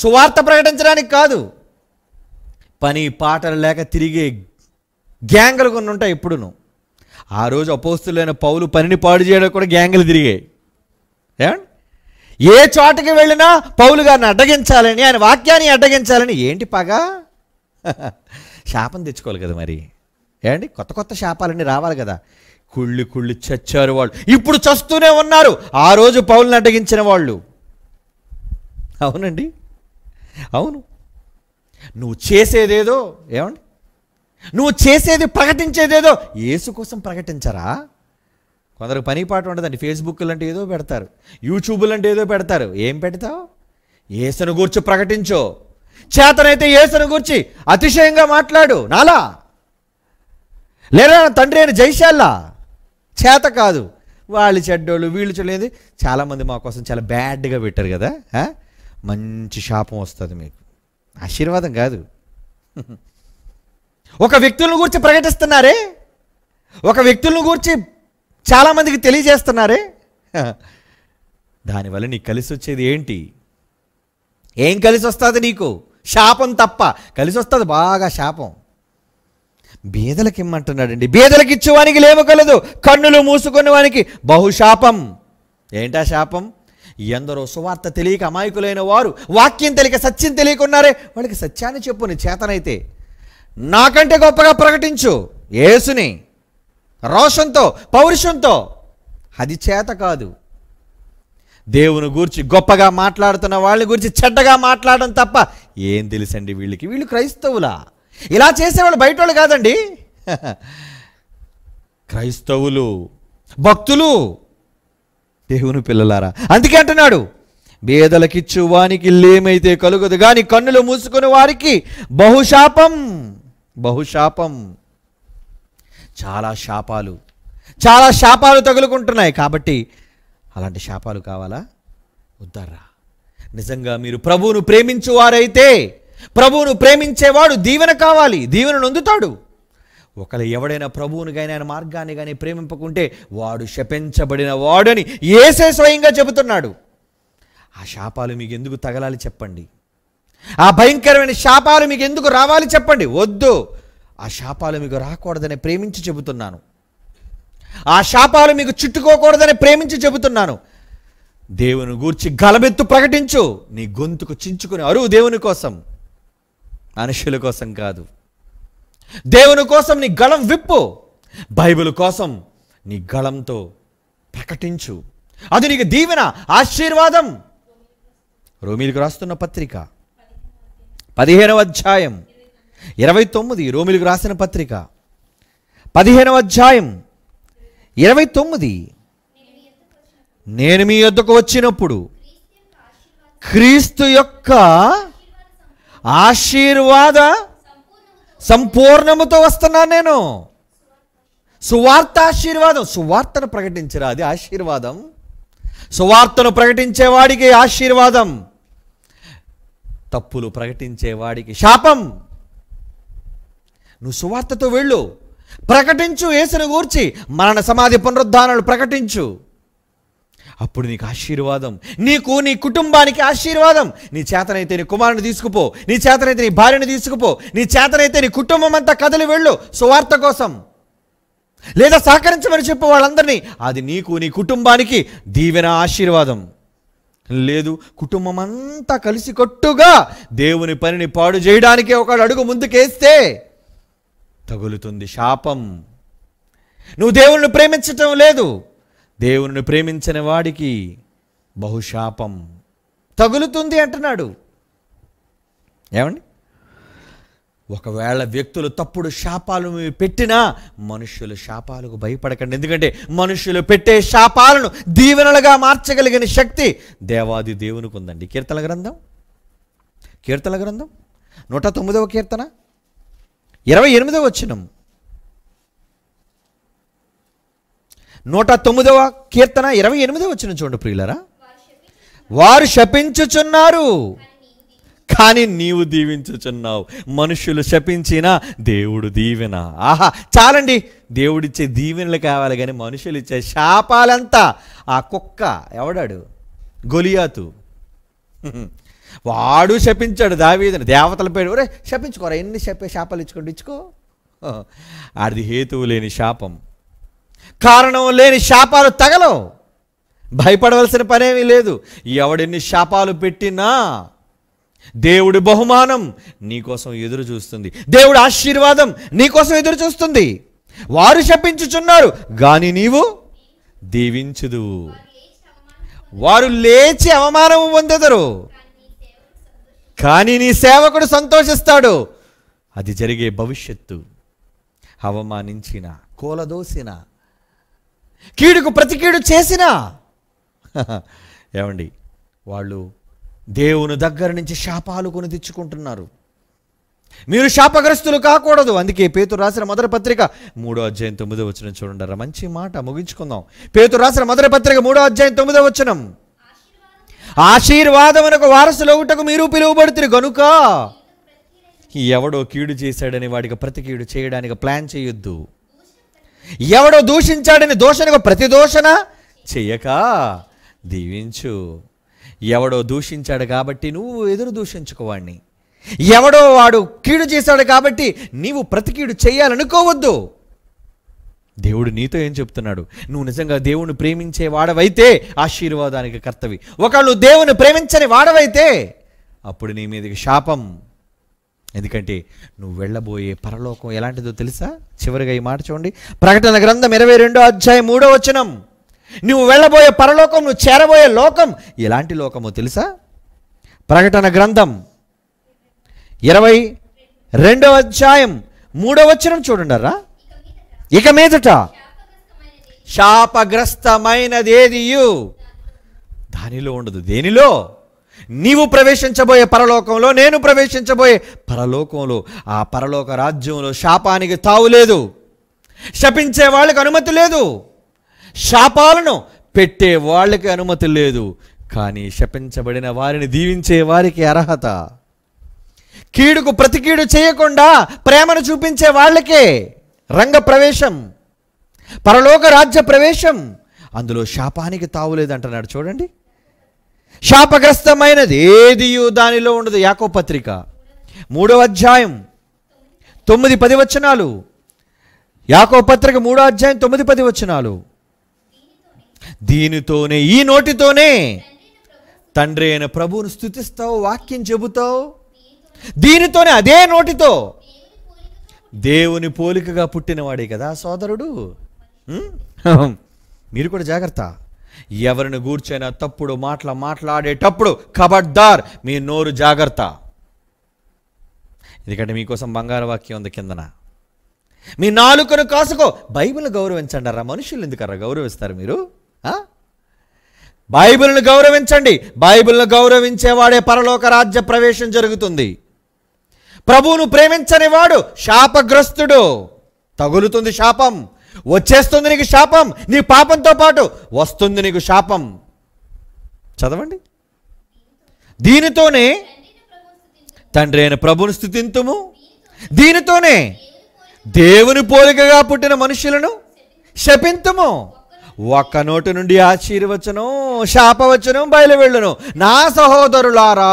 సువార్త ప్రకటించడానికి కాదు పని పాటలు లేక తిరిగే గ్యాంగులు కొన్ని ఉంటాయి ఇప్పుడును ఆ రోజు అపోస్తులైన పౌలు పనిని పాడు చేయడం కూడా గ్యాంగులు తిరిగాయి ఏమండి ఏ చోటకి వెళ్ళినా పౌలు గారిని అడ్డగించాలని ఆయన వాక్యాన్ని అడ్డగించాలని ఏంటి పగ శాపం తెచ్చుకోవాలి కదా మరి ఏమండి కొత్త కొత్త శాపాలన్నీ రావాలి కదా కుళ్ళి కుళ్ళి చచ్చారు వాళ్ళు ఇప్పుడు చస్తూనే ఉన్నారు ఆ రోజు పౌల్ని అడ్డగించిన వాళ్ళు అవునండి అవును నువ్వు చేసేదేదో ఏమండి నువ్వు చేసేది ప్రకటించేదేదో యేసు కోసం ప్రకటించరా కొందరు పని పాటు ఉండదండి ఫేస్బుక్ లాంటి ఏదో పెడతారు యూట్యూబ్ లాంటి ఏదో పెడతారు ఏం పెడతావు ఏసును గూర్చి ప్రకటించో చేతనైతే ఏసును గూర్చి అతిశయంగా మాట్లాడు నాలా లేదా తండ్రి అయిన జైశాల్లా చేత కాదు వాళ్ళు చెడ్డోళ్ళు వీళ్ళు చెడలేదు చాలామంది మా కోసం చాలా బ్యాడ్గా పెట్టారు కదా మంచి శాపం వస్తుంది మీకు ఆశీర్వాదం కాదు ఒక వ్యక్తులను గూర్చి ప్రకటిస్తున్నారే ఒక వ్యక్తులను గూర్చి చాలామందికి తెలియజేస్తున్నారే దానివల్ల నీకు కలిసి వచ్చేది ఏంటి ఏం కలిసి వస్తుంది నీకు శాపం తప్ప కలిసి వస్తుంది బాగా శాపం బీదలకి ఇమ్మంటున్నాడండి బీదలకి ఇచ్చేవానికి లేము కలదు కన్నులు మూసుకున్న వానికి బహుశాపం ఏంటా శాపం ఎందరో సువార్త తెలియక అమాయకులైన వారు వాక్యం తెలియక సత్యం తెలియకున్నారే వాళ్ళకి సత్యాన్ని చెప్పు నీ చేతనైతే నాకంటే గొప్పగా ప్రకటించు ఏసుని రోషంతో పౌరుషంతో అది చేత కాదు దేవుని గూర్చి గొప్పగా మాట్లాడుతున్న వాళ్ళని గురించి చెడ్డగా మాట్లాడడం తప్ప ఏం తెలుసండి వీళ్ళకి వీళ్ళు క్రైస్తవులా ఇలా చేసేవాళ్ళు బయట వాళ్ళు కాదండి క్రైస్తవులు భక్తులు దేవుని పిల్లలారా అందుకే అంటున్నాడు బేదలకిచ్చు వానికి లేమైతే కలుగదు కానీ కన్నులు మూసుకుని వారికి బహుశాపం బహుశాపం చాలా శాపాలు చాలా శాపాలు తగులుకుంటున్నాయి కాబట్టి అలాంటి శాపాలు కావాలా వద్దర్రా నిజంగా మీరు ప్రభువును ప్రేమించువారైతే ప్రభువును ప్రేమించేవాడు దీవెన కావాలి దీవెన నొందుతాడు ఒకరు ఎవడైనా ప్రభువుని కానీ ఆయన మార్గాన్ని కానీ ప్రేమింపకుంటే వాడు శపించబడిన వాడని ఏసే స్వయంగా చెబుతున్నాడు ఆ శాపాలు మీకు ఎందుకు తగలాలి చెప్పండి ఆ భయంకరమైన శాపాలు మీకు ఎందుకు రావాలి చెప్పండి వద్దు ఆ శాపాలు మీకు రాకూడదని ప్రేమించి చెబుతున్నాను ఆ శాపాలు మీకు చుట్టుకోకూడదని ప్రేమించి చెబుతున్నాను దేవుని గూర్చి గలబెత్తు ప్రకటించు నీ గొంతుకు చించుకుని అరువు దేవుని కోసం మనుషుల కోసం కాదు దేవుని కోసం నీ గళం విప్పు బైబిల్ కోసం నీ గళంతో ప్రకటించు అది నీకు దీవెన ఆశీర్వాదం రోమిలకు రాస్తున్న పత్రిక పదిహేనవ అధ్యాయం ఇరవై తొమ్మిది రోమిలకు రాసిన పత్రిక పదిహేనవ అధ్యాయం ఇరవై తొమ్మిది నేను మీ యొద్దకు వచ్చినప్పుడు క్రీస్తు యొక్క ఆశీర్వాద సంపూర్ణముతో వస్తున్నాను నేను సువార్త ఆశీర్వాదం సువార్తను ప్రకటించరా అది ఆశీర్వాదం సువార్తను ప్రకటించేవాడికి ఆశీర్వాదం తప్పులు ప్రకటించేవాడికి శాపం నువ్వు సువార్తతో వెళ్ళు ప్రకటించు ఏసును గూర్చి మరణ సమాధి పునరుద్ధానాలు ప్రకటించు అప్పుడు నీకు ఆశీర్వాదం నీకు నీ కుటుంబానికి ఆశీర్వాదం నీ చేతనైతే నీ కుమారుని తీసుకుపో నీ చేతనైతే నీ భార్యను తీసుకుపో నీ చేతనైతే నీ కుటుంబం అంతా కదిలి వెళ్ళు సువార్త కోసం లేదా సహకరించమని చెప్పు వాళ్ళందరినీ అది నీకు నీ కుటుంబానికి దీవెన ఆశీర్వాదం లేదు కుటుంబం అంతా కలిసి కొట్టుగా దేవుని పనిని పాడు చేయడానికి ఒకడు అడుగు ముందుకేస్తే తగులుతుంది శాపం నువ్వు దేవుణ్ణి ప్రేమించటం లేదు దేవుణ్ణి ప్రేమించని వాడికి బహుశాపం తగులుతుంది అంటున్నాడు ఏమండి ఒకవేళ వ్యక్తులు తప్పుడు శాపాలు పెట్టినా మనుషుల శాపాలకు భయపడకండి ఎందుకంటే మనుషులు పెట్టే శాపాలను దీవెనలుగా మార్చగలిగిన శక్తి దేవాది దేవునికి ఉందండి కీర్తన గ్రంథం కీర్తన గ్రంథం నూట తొమ్మిదవ కీర్తన ఇరవై ఎనిమిదవ వచనం నూట తొమ్మిదవ కీర్తన ఇరవై ఎనిమిదవ వచ్చిన చూడండి ప్రియులరా వారు శపించుచున్నారు కానీ నీవు దీవించుచున్నావు మనుషులు శపించిన దేవుడు దీవెన ఆహా చాలండి దేవుడిచ్చే దీవెనలు కావాలి కానీ మనుషులు ఇచ్చే శాపాలంతా ఆ కుక్క ఎవడాడు గొలియాతు వాడు శపించాడు దావీదని దేవతల పేరు ఒరే శపించుకోరా ఎన్ని శపే శాపాలు ఇచ్చుకోండి ఇచ్చుకో అది హేతువు లేని శాపం కారణం లేని శాపాలు తగలవు భయపడవలసిన పనేమీ లేదు ఎవడెన్ని శాపాలు పెట్టినా దేవుడి బహుమానం నీకోసం ఎదురు చూస్తుంది దేవుడి ఆశీర్వాదం నీకోసం ఎదురు చూస్తుంది వారు శపించుచున్నారు కానీ నీవు దీవించుదు వారు లేచి అవమానం పొందెదరు కానీ నీ సేవకుడు సంతోషిస్తాడు అది జరిగే భవిష్యత్తు అవమానించిన కూలదోసిన కీడుకు ప్రతికీడు చేసిన ఏమండి వాళ్ళు దేవుని దగ్గర నుంచి శాపాలు కొని తెచ్చుకుంటున్నారు మీరు శాపగ్రస్తులు కాకూడదు అందుకే పేతురు రాసిన మొదటి పత్రిక మూడో అధ్యాయం తొమ్మిదో వచ్చిన చూడండి మంచి మాట ముగించుకుందాం పేతురు రాసిన మొదటి పత్రిక మూడో అధ్యాయం తొమ్మిదో వచ్చినాం ఆశీర్వాదమునకు వారసులు ఒకటకు మీరు పిలువబడుతురు గనుక ఎవడో కీడు చేశాడని వాడికి ప్రతి కీడు చేయడానికి ప్లాన్ చేయొద్దు ఎవడో దూషించాడని దోషణకు దోషణ చెయ్యక దీవించు ఎవడో దూషించాడు కాబట్టి నువ్వు ఎదురు దూషించుకోవాడిని ఎవడో వాడు కీడు చేశాడు కాబట్టి నీవు కీడు చేయాలనుకోవద్దు దేవుడు నీతో ఏం చెప్తున్నాడు నువ్వు నిజంగా దేవుని ప్రేమించే వాడవైతే ఆశీర్వాదానికి కర్తవి ఒకళ్ళు దేవుని ప్రేమించని వాడవైతే అప్పుడు నీ మీదకి శాపం ఎందుకంటే నువ్వు వెళ్ళబోయే పరలోకం ఎలాంటిదో తెలుసా చివరిగా ఈ మాట చూడండి ప్రకటన గ్రంథం ఇరవై రెండో అధ్యాయం మూడో వచనం నువ్వు వెళ్ళబోయే పరలోకం నువ్వు చేరబోయే లోకం ఎలాంటి లోకమో తెలుసా ప్రకటన గ్రంథం ఇరవై రెండో అధ్యాయం మూడో వచనం చూడండి రా ఇక మీదట ఏది దానిలో ఉండదు దేనిలో నీవు ప్రవేశించబోయే పరలోకంలో నేను ప్రవేశించబోయే పరలోకంలో ఆ పరలోక రాజ్యంలో శాపానికి తావు లేదు శపించే వాళ్ళకి అనుమతి లేదు శాపాలను పెట్టే వాళ్ళకి అనుమతి లేదు కానీ శపించబడిన వారిని దీవించే వారికి అర్హత కీడుకు ప్రతికీడు చేయకుండా ప్రేమను చూపించే వాళ్ళకే రంగ ప్రవేశం పరలోక రాజ్య ప్రవేశం అందులో శాపానికి తావులేదంటున్నాడు చూడండి శాపగ్రస్తమైనది ఏది దానిలో ఉండదు యాకో పత్రిక మూడవ అధ్యాయం తొమ్మిది పది వచనాలు యాకో పత్రిక మూడో అధ్యాయం తొమ్మిది పది వచనాలు దీనితోనే ఈ నోటితోనే తండ్రి అయిన ప్రభువును స్థుతిస్తావు వాక్యం చెబుతావు దీనితోనే అదే నోటితో దేవుని పోలికగా పుట్టినవాడే కదా సోదరుడు మీరు కూడా జాగ్రత్త ఎవరిని గూర్చైనా తప్పుడు మాటలు మాట్లాడేటప్పుడు కబడ్దార్ మీ నోరు జాగ్రత్త ఎందుకంటే మీకోసం బంగారు వాక్యం ఉంది కిందన మీ నాలుకను కాసుకో బైబిల్ గౌరవించండి అరా మనుషులు ఎందుకర్రా గౌరవిస్తారు మీరు బైబిల్ను గౌరవించండి బైబిల్ను గౌరవించేవాడే పరలోక రాజ్య ప్రవేశం జరుగుతుంది ప్రభువును ప్రేమించనివాడు శాపగ్రస్తుడు తగులుతుంది శాపం వచ్చేస్తుంది నీకు శాపం నీ పాపంతో పాటు వస్తుంది నీకు శాపం చదవండి దీనితోనే తండ్రి అయిన ప్రభుని స్థుతింతుము దీనితోనే దేవుని పోలికగా పుట్టిన మనుషులను శపింతుము ఒక్క నోటి నుండి ఆశీర్వచనం శాపవచనం బయలువెళ్ళను నా సహోదరులారా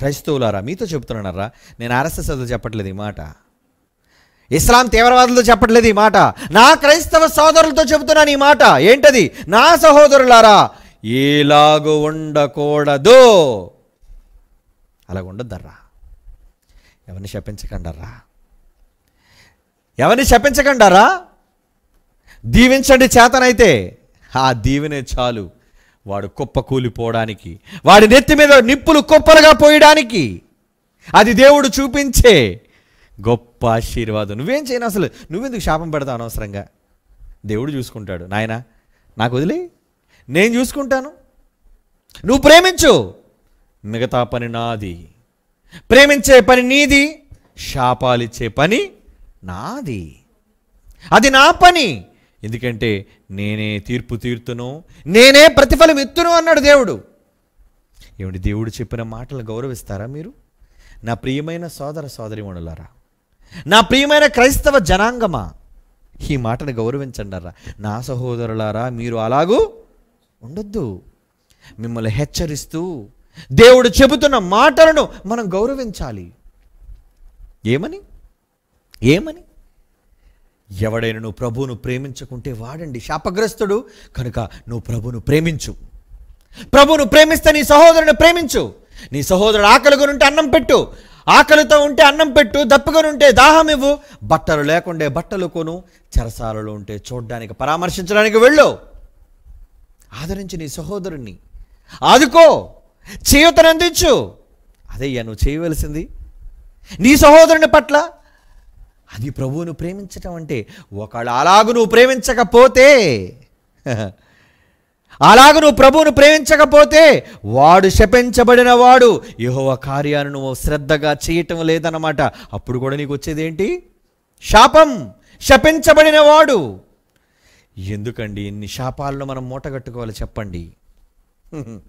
క్రైస్తవులారా మీతో చెబుతున్నారా నేను ఆర్ఎస్ఎస్తో చెప్పట్లేదు ఈ మాట ఇస్లాం తీవ్రవాదులతో చెప్పట్లేదు ఈ మాట నా క్రైస్తవ సోదరులతో చెబుతున్నాను ఈ మాట ఏంటది నా సహోదరులారా ఏలాగు ఉండకూడదు అలాగ ఉండద్దర్రా ఎవరిని శపించకండరా ఎవరిని శపించకండారా దీవించండి చేతనైతే ఆ దీవినే చాలు వాడు కుప్ప కూలిపోవడానికి వాడి నెత్తి మీద నిప్పులు కుప్పలుగా పోయడానికి అది దేవుడు చూపించే గొప్ప ఆశీర్వాదం నువ్వేం చేయను అసలు నువ్వెందుకు శాపం పెడతావు అనవసరంగా దేవుడు చూసుకుంటాడు నాయన నాకు వదిలే నేను చూసుకుంటాను నువ్వు ప్రేమించు మిగతా పని నాది ప్రేమించే పని నీది శాపాలిచ్చే పని నాది అది నా పని ఎందుకంటే నేనే తీర్పు తీర్తును నేనే ప్రతిఫలం ఎత్తును అన్నాడు దేవుడు ఏమిటి దేవుడు చెప్పిన మాటలు గౌరవిస్తారా మీరు నా ప్రియమైన సోదర వణులారా నా ప్రియమైన క్రైస్తవ జనాంగమా ఈ మాటను గౌరవించండరా నా సహోదరులారా మీరు అలాగూ ఉండొద్దు మిమ్మల్ని హెచ్చరిస్తూ దేవుడు చెబుతున్న మాటలను మనం గౌరవించాలి ఏమని ఏమని ఎవడైనా నువ్వు ప్రభువును ప్రేమించకుంటే వాడండి శాపగ్రస్తుడు కనుక నువ్వు ప్రభువును ప్రేమించు ప్రభువును ప్రేమిస్తే నీ సహోదరుని ప్రేమించు నీ సహోదరుడు ఆకలిగా ఉంటే అన్నం పెట్టు ఆకలితో ఉంటే అన్నం పెట్టు దప్పుగా ఉంటే దాహం ఇవ్వు బట్టలు లేకుండే బట్టలు కొను చెరసాలలో ఉంటే చూడడానికి పరామర్శించడానికి వెళ్ళు ఆదరించి నీ సహోదరుణ్ణి ఆదుకో చేయుతనందించు అదయ్యా నువ్వు చేయవలసింది నీ సహోదరుని పట్ల అది ప్రభువును ప్రేమించటం అంటే ఒకళ్ళు అలాగు నువ్వు ప్రేమించకపోతే అలాగ నువ్వు ప్రభువును ప్రేమించకపోతే వాడు శపించబడిన వాడు యహోవ కార్యాన్ని నువ్వు శ్రద్ధగా చేయటం లేదన్నమాట అప్పుడు కూడా నీకు వచ్చేదేంటి శాపం శపించబడిన వాడు ఎందుకండి ఇన్ని శాపాలను మనం మూటగట్టుకోవాలి చెప్పండి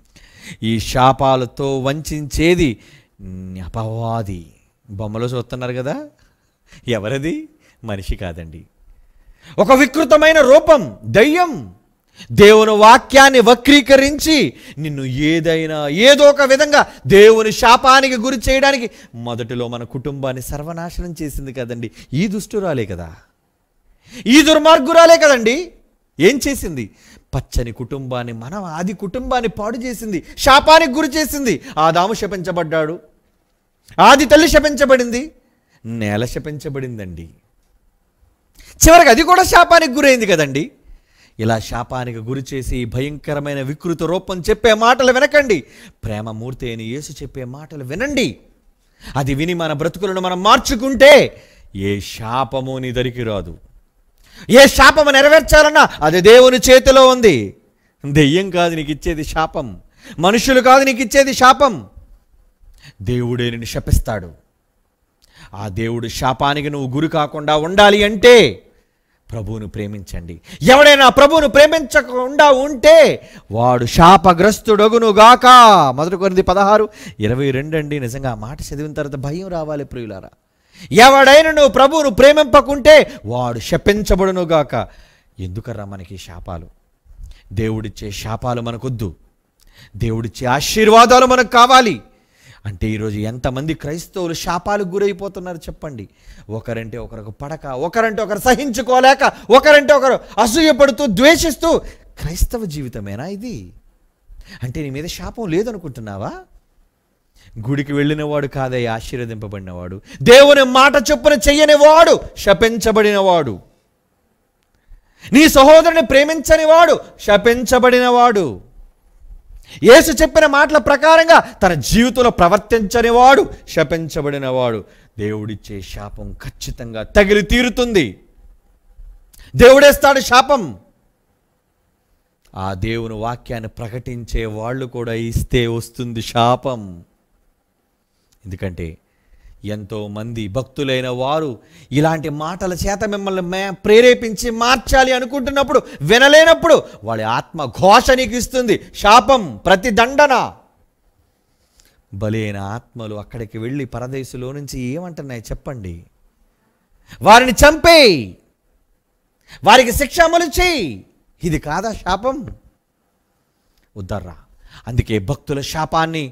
ఈ శాపాలతో వంచేది అపవాది బొమ్మలో చూస్తున్నారు కదా ఎవరది మనిషి కాదండి ఒక వికృతమైన రూపం దయ్యం దేవుని వాక్యాన్ని వక్రీకరించి నిన్ను ఏదైనా ఏదో ఒక విధంగా దేవుని శాపానికి గురి చేయడానికి మొదటిలో మన కుటుంబాన్ని సర్వనాశనం చేసింది కదండి ఈ దుష్టురాలే కదా ఈ దుర్మార్గురాలే కదండి ఏం చేసింది పచ్చని కుటుంబాన్ని మనం ఆది కుటుంబాన్ని పాడు చేసింది శాపానికి గురి చేసింది ఆదాము శపించబడ్డాడు ఆది తల్లి శపించబడింది నేల శపించబడిందండి చివరికి అది కూడా శాపానికి గురైంది కదండి ఇలా శాపానికి గురి చేసి భయంకరమైన వికృత రూపం చెప్పే మాటలు వినకండి ప్రేమమూర్తి అని యేసు చెప్పే మాటలు వినండి అది విని మన బ్రతుకులను మనం మార్చుకుంటే ఏ శాపము నీ దరికి రాదు ఏ శాపము నెరవేర్చాలన్నా అది దేవుని చేతిలో ఉంది దెయ్యం కాదు నీకు ఇచ్చేది శాపం మనుషులు కాదు నీకు ఇచ్చేది శాపం దేవుడే నిన్ను శపిస్తాడు ఆ దేవుడు శాపానికి నువ్వు గురి కాకుండా ఉండాలి అంటే ప్రభువును ప్రేమించండి ఎవడైనా ప్రభువును ప్రేమించకుండా ఉంటే వాడు శాపగ్రస్తుడగునుగాక మొదటి కొన్ని పదహారు ఇరవై రెండు అండి నిజంగా ఆ మాట చదివిన తర్వాత భయం రావాలి ప్రియులారా ఎవడైనా నువ్వు ప్రభువును ప్రేమింపకుంటే వాడు శపించబడునుగాక ఎందుకరా మనకి శాపాలు దేవుడిచ్చే శాపాలు మనకొద్దు దేవుడిచ్చే ఆశీర్వాదాలు మనకు కావాలి అంటే ఈరోజు ఎంతమంది క్రైస్తవులు శాపాలకు గురైపోతున్నారు చెప్పండి ఒకరంటే ఒకరికి పడక ఒకరంటే ఒకరు సహించుకోలేక ఒకరంటే ఒకరు అసూయపడుతూ ద్వేషిస్తూ క్రైస్తవ జీవితమేనా ఇది అంటే నీ మీద శాపం లేదనుకుంటున్నావా గుడికి వెళ్ళినవాడు కాదే ఆశీర్వదింపబడినవాడు దేవుని మాట చొప్పున వాడు శపించబడినవాడు నీ సహోదరుని ప్రేమించనివాడు శపించబడినవాడు యేసు చెప్పిన మాటల ప్రకారంగా తన జీవితంలో ప్రవర్తించని వాడు శపించబడిన వాడు దేవుడిచ్చే శాపం ఖచ్చితంగా తగిలి తీరుతుంది దేవుడేస్తాడు శాపం ఆ దేవుని వాక్యాన్ని ప్రకటించే వాళ్ళు కూడా ఇస్తే వస్తుంది శాపం ఎందుకంటే ఎంతోమంది భక్తులైన వారు ఇలాంటి మాటల చేత మిమ్మల్ని మే ప్రేరేపించి మార్చాలి అనుకుంటున్నప్పుడు వినలేనప్పుడు వాళ్ళ ఆత్మ ఘోష నీకు ఇస్తుంది శాపం ప్రతి దండన బలైన ఆత్మలు అక్కడికి వెళ్ళి పరదేశులో నుంచి ఏమంటున్నాయి చెప్పండి వారిని చంపే వారికి శిక్ష అమలు చేయి ఇది కాదా శాపం ఉద్దర్రా అందుకే భక్తుల శాపాన్ని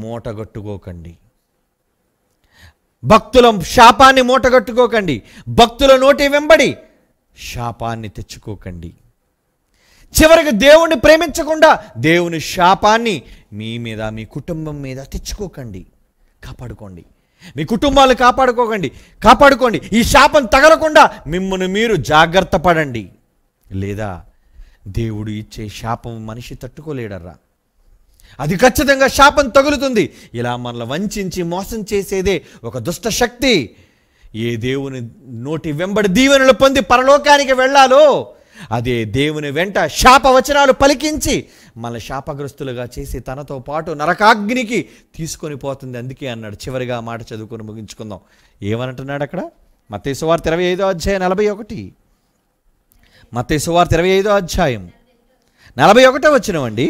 మూటగట్టుకోకండి భక్తుల శాపాన్ని మూటగట్టుకోకండి భక్తుల నోటి వెంబడి శాపాన్ని తెచ్చుకోకండి చివరికి దేవుణ్ణి ప్రేమించకుండా దేవుని శాపాన్ని మీ మీద మీ కుటుంబం మీద తెచ్చుకోకండి కాపాడుకోండి మీ కుటుంబాలు కాపాడుకోకండి కాపాడుకోండి ఈ శాపం తగలకుండా మిమ్మల్ని మీరు జాగ్రత్త పడండి లేదా దేవుడు ఇచ్చే శాపం మనిషి తట్టుకోలేడర్రా అది ఖచ్చితంగా శాపం తగులుతుంది ఇలా మనల్ని వంచి మోసం చేసేదే ఒక దుష్ట శక్తి ఏ దేవుని నోటి వెంబడి దీవెనలు పొంది పరలోకానికి వెళ్ళాలో అదే దేవుని వెంట శాపవచనాలు పలికించి మన శాపగ్రస్తులుగా చేసి తనతో పాటు నరకాగ్నికి తీసుకొని పోతుంది అందుకే అన్నాడు చివరిగా మాట చదువుకొని ముగించుకుందాం ఏమనంటున్నాడు అక్కడ మతేశ్వార్త ఇరవై ఐదో అధ్యాయం నలభై ఒకటి మతేశ్వార్త ఇరవై ఐదో అధ్యాయం నలభై ఒకటో వచ్చినవండి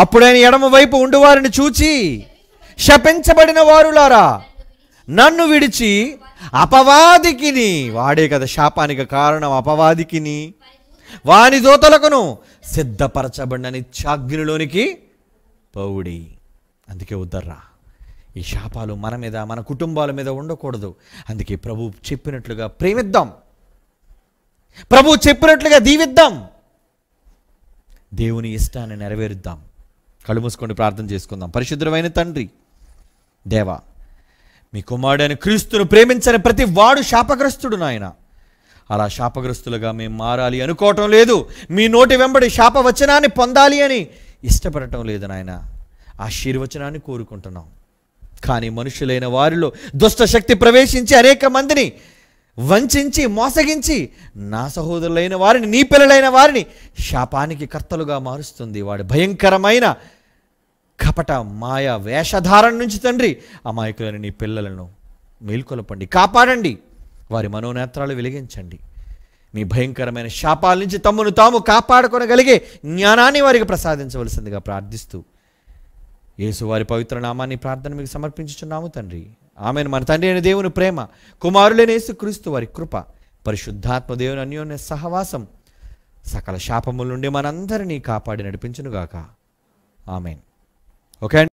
అప్పుడైన ఎడమ వైపు ఉండువారిని చూచి శపించబడిన వారులారా నన్ను విడిచి అపవాదికిని వాడే కదా శాపానికి కారణం అపవాదికిని వాని దోతలకును సిద్ధపరచబడిన నిత్యాగ్నిలోనికి పౌడి అందుకే ఉద్దర్రా ఈ శాపాలు మన మీద మన కుటుంబాల మీద ఉండకూడదు అందుకే ప్రభు చెప్పినట్లుగా ప్రేమిద్దాం ప్రభు చెప్పినట్లుగా దీవిద్దాం దేవుని ఇష్టాన్ని నెరవేరుద్దాం కళ్ళు మూసుకొని ప్రార్థన చేసుకుందాం పరిశుద్ధమైన తండ్రి దేవా మీ కుమారుడైన క్రీస్తును ప్రేమించని ప్రతి వాడు శాపగ్రస్తుడు నాయన అలా శాపగ్రస్తులుగా మేము మారాలి అనుకోవటం లేదు మీ నోటి వెంబడి శాపవచనాన్ని పొందాలి అని ఇష్టపడటం లేదు నాయన ఆశీర్వచనాన్ని కోరుకుంటున్నాం కానీ మనుషులైన వారిలో దుష్టశక్తి ప్రవేశించి అనేక మందిని వంచి మోసగించి నా సహోదరులైన వారిని నీ పిల్లలైన వారిని శాపానికి కర్తలుగా మారుస్తుంది వాడి భయంకరమైన కపట మాయ వేషధారణ నుంచి తండ్రి అమాయకులైన నీ పిల్లలను మేల్కొలపండి కాపాడండి వారి మనోనేత్రాలు వెలిగించండి నీ భయంకరమైన శాపాల నుంచి తమ్మును తాము కాపాడుకొనగలిగే జ్ఞానాన్ని వారికి ప్రసాదించవలసిందిగా ప్రార్థిస్తూ యేసు వారి పవిత్ర నామాన్ని ప్రార్థన మీకు సమర్పించుచున్నాము తండ్రి ఆమెను మన తండ్రి అయిన దేవుని ప్రేమ కుమారులైన క్రీస్తు వారి కృప పరిశుద్ధాత్మ దేవుని అన్యోన్య సహవాసం సకల శాపముల నుండి మనందరినీ కాపాడి నడిపించునుగాక ఆమెన్ ఓకే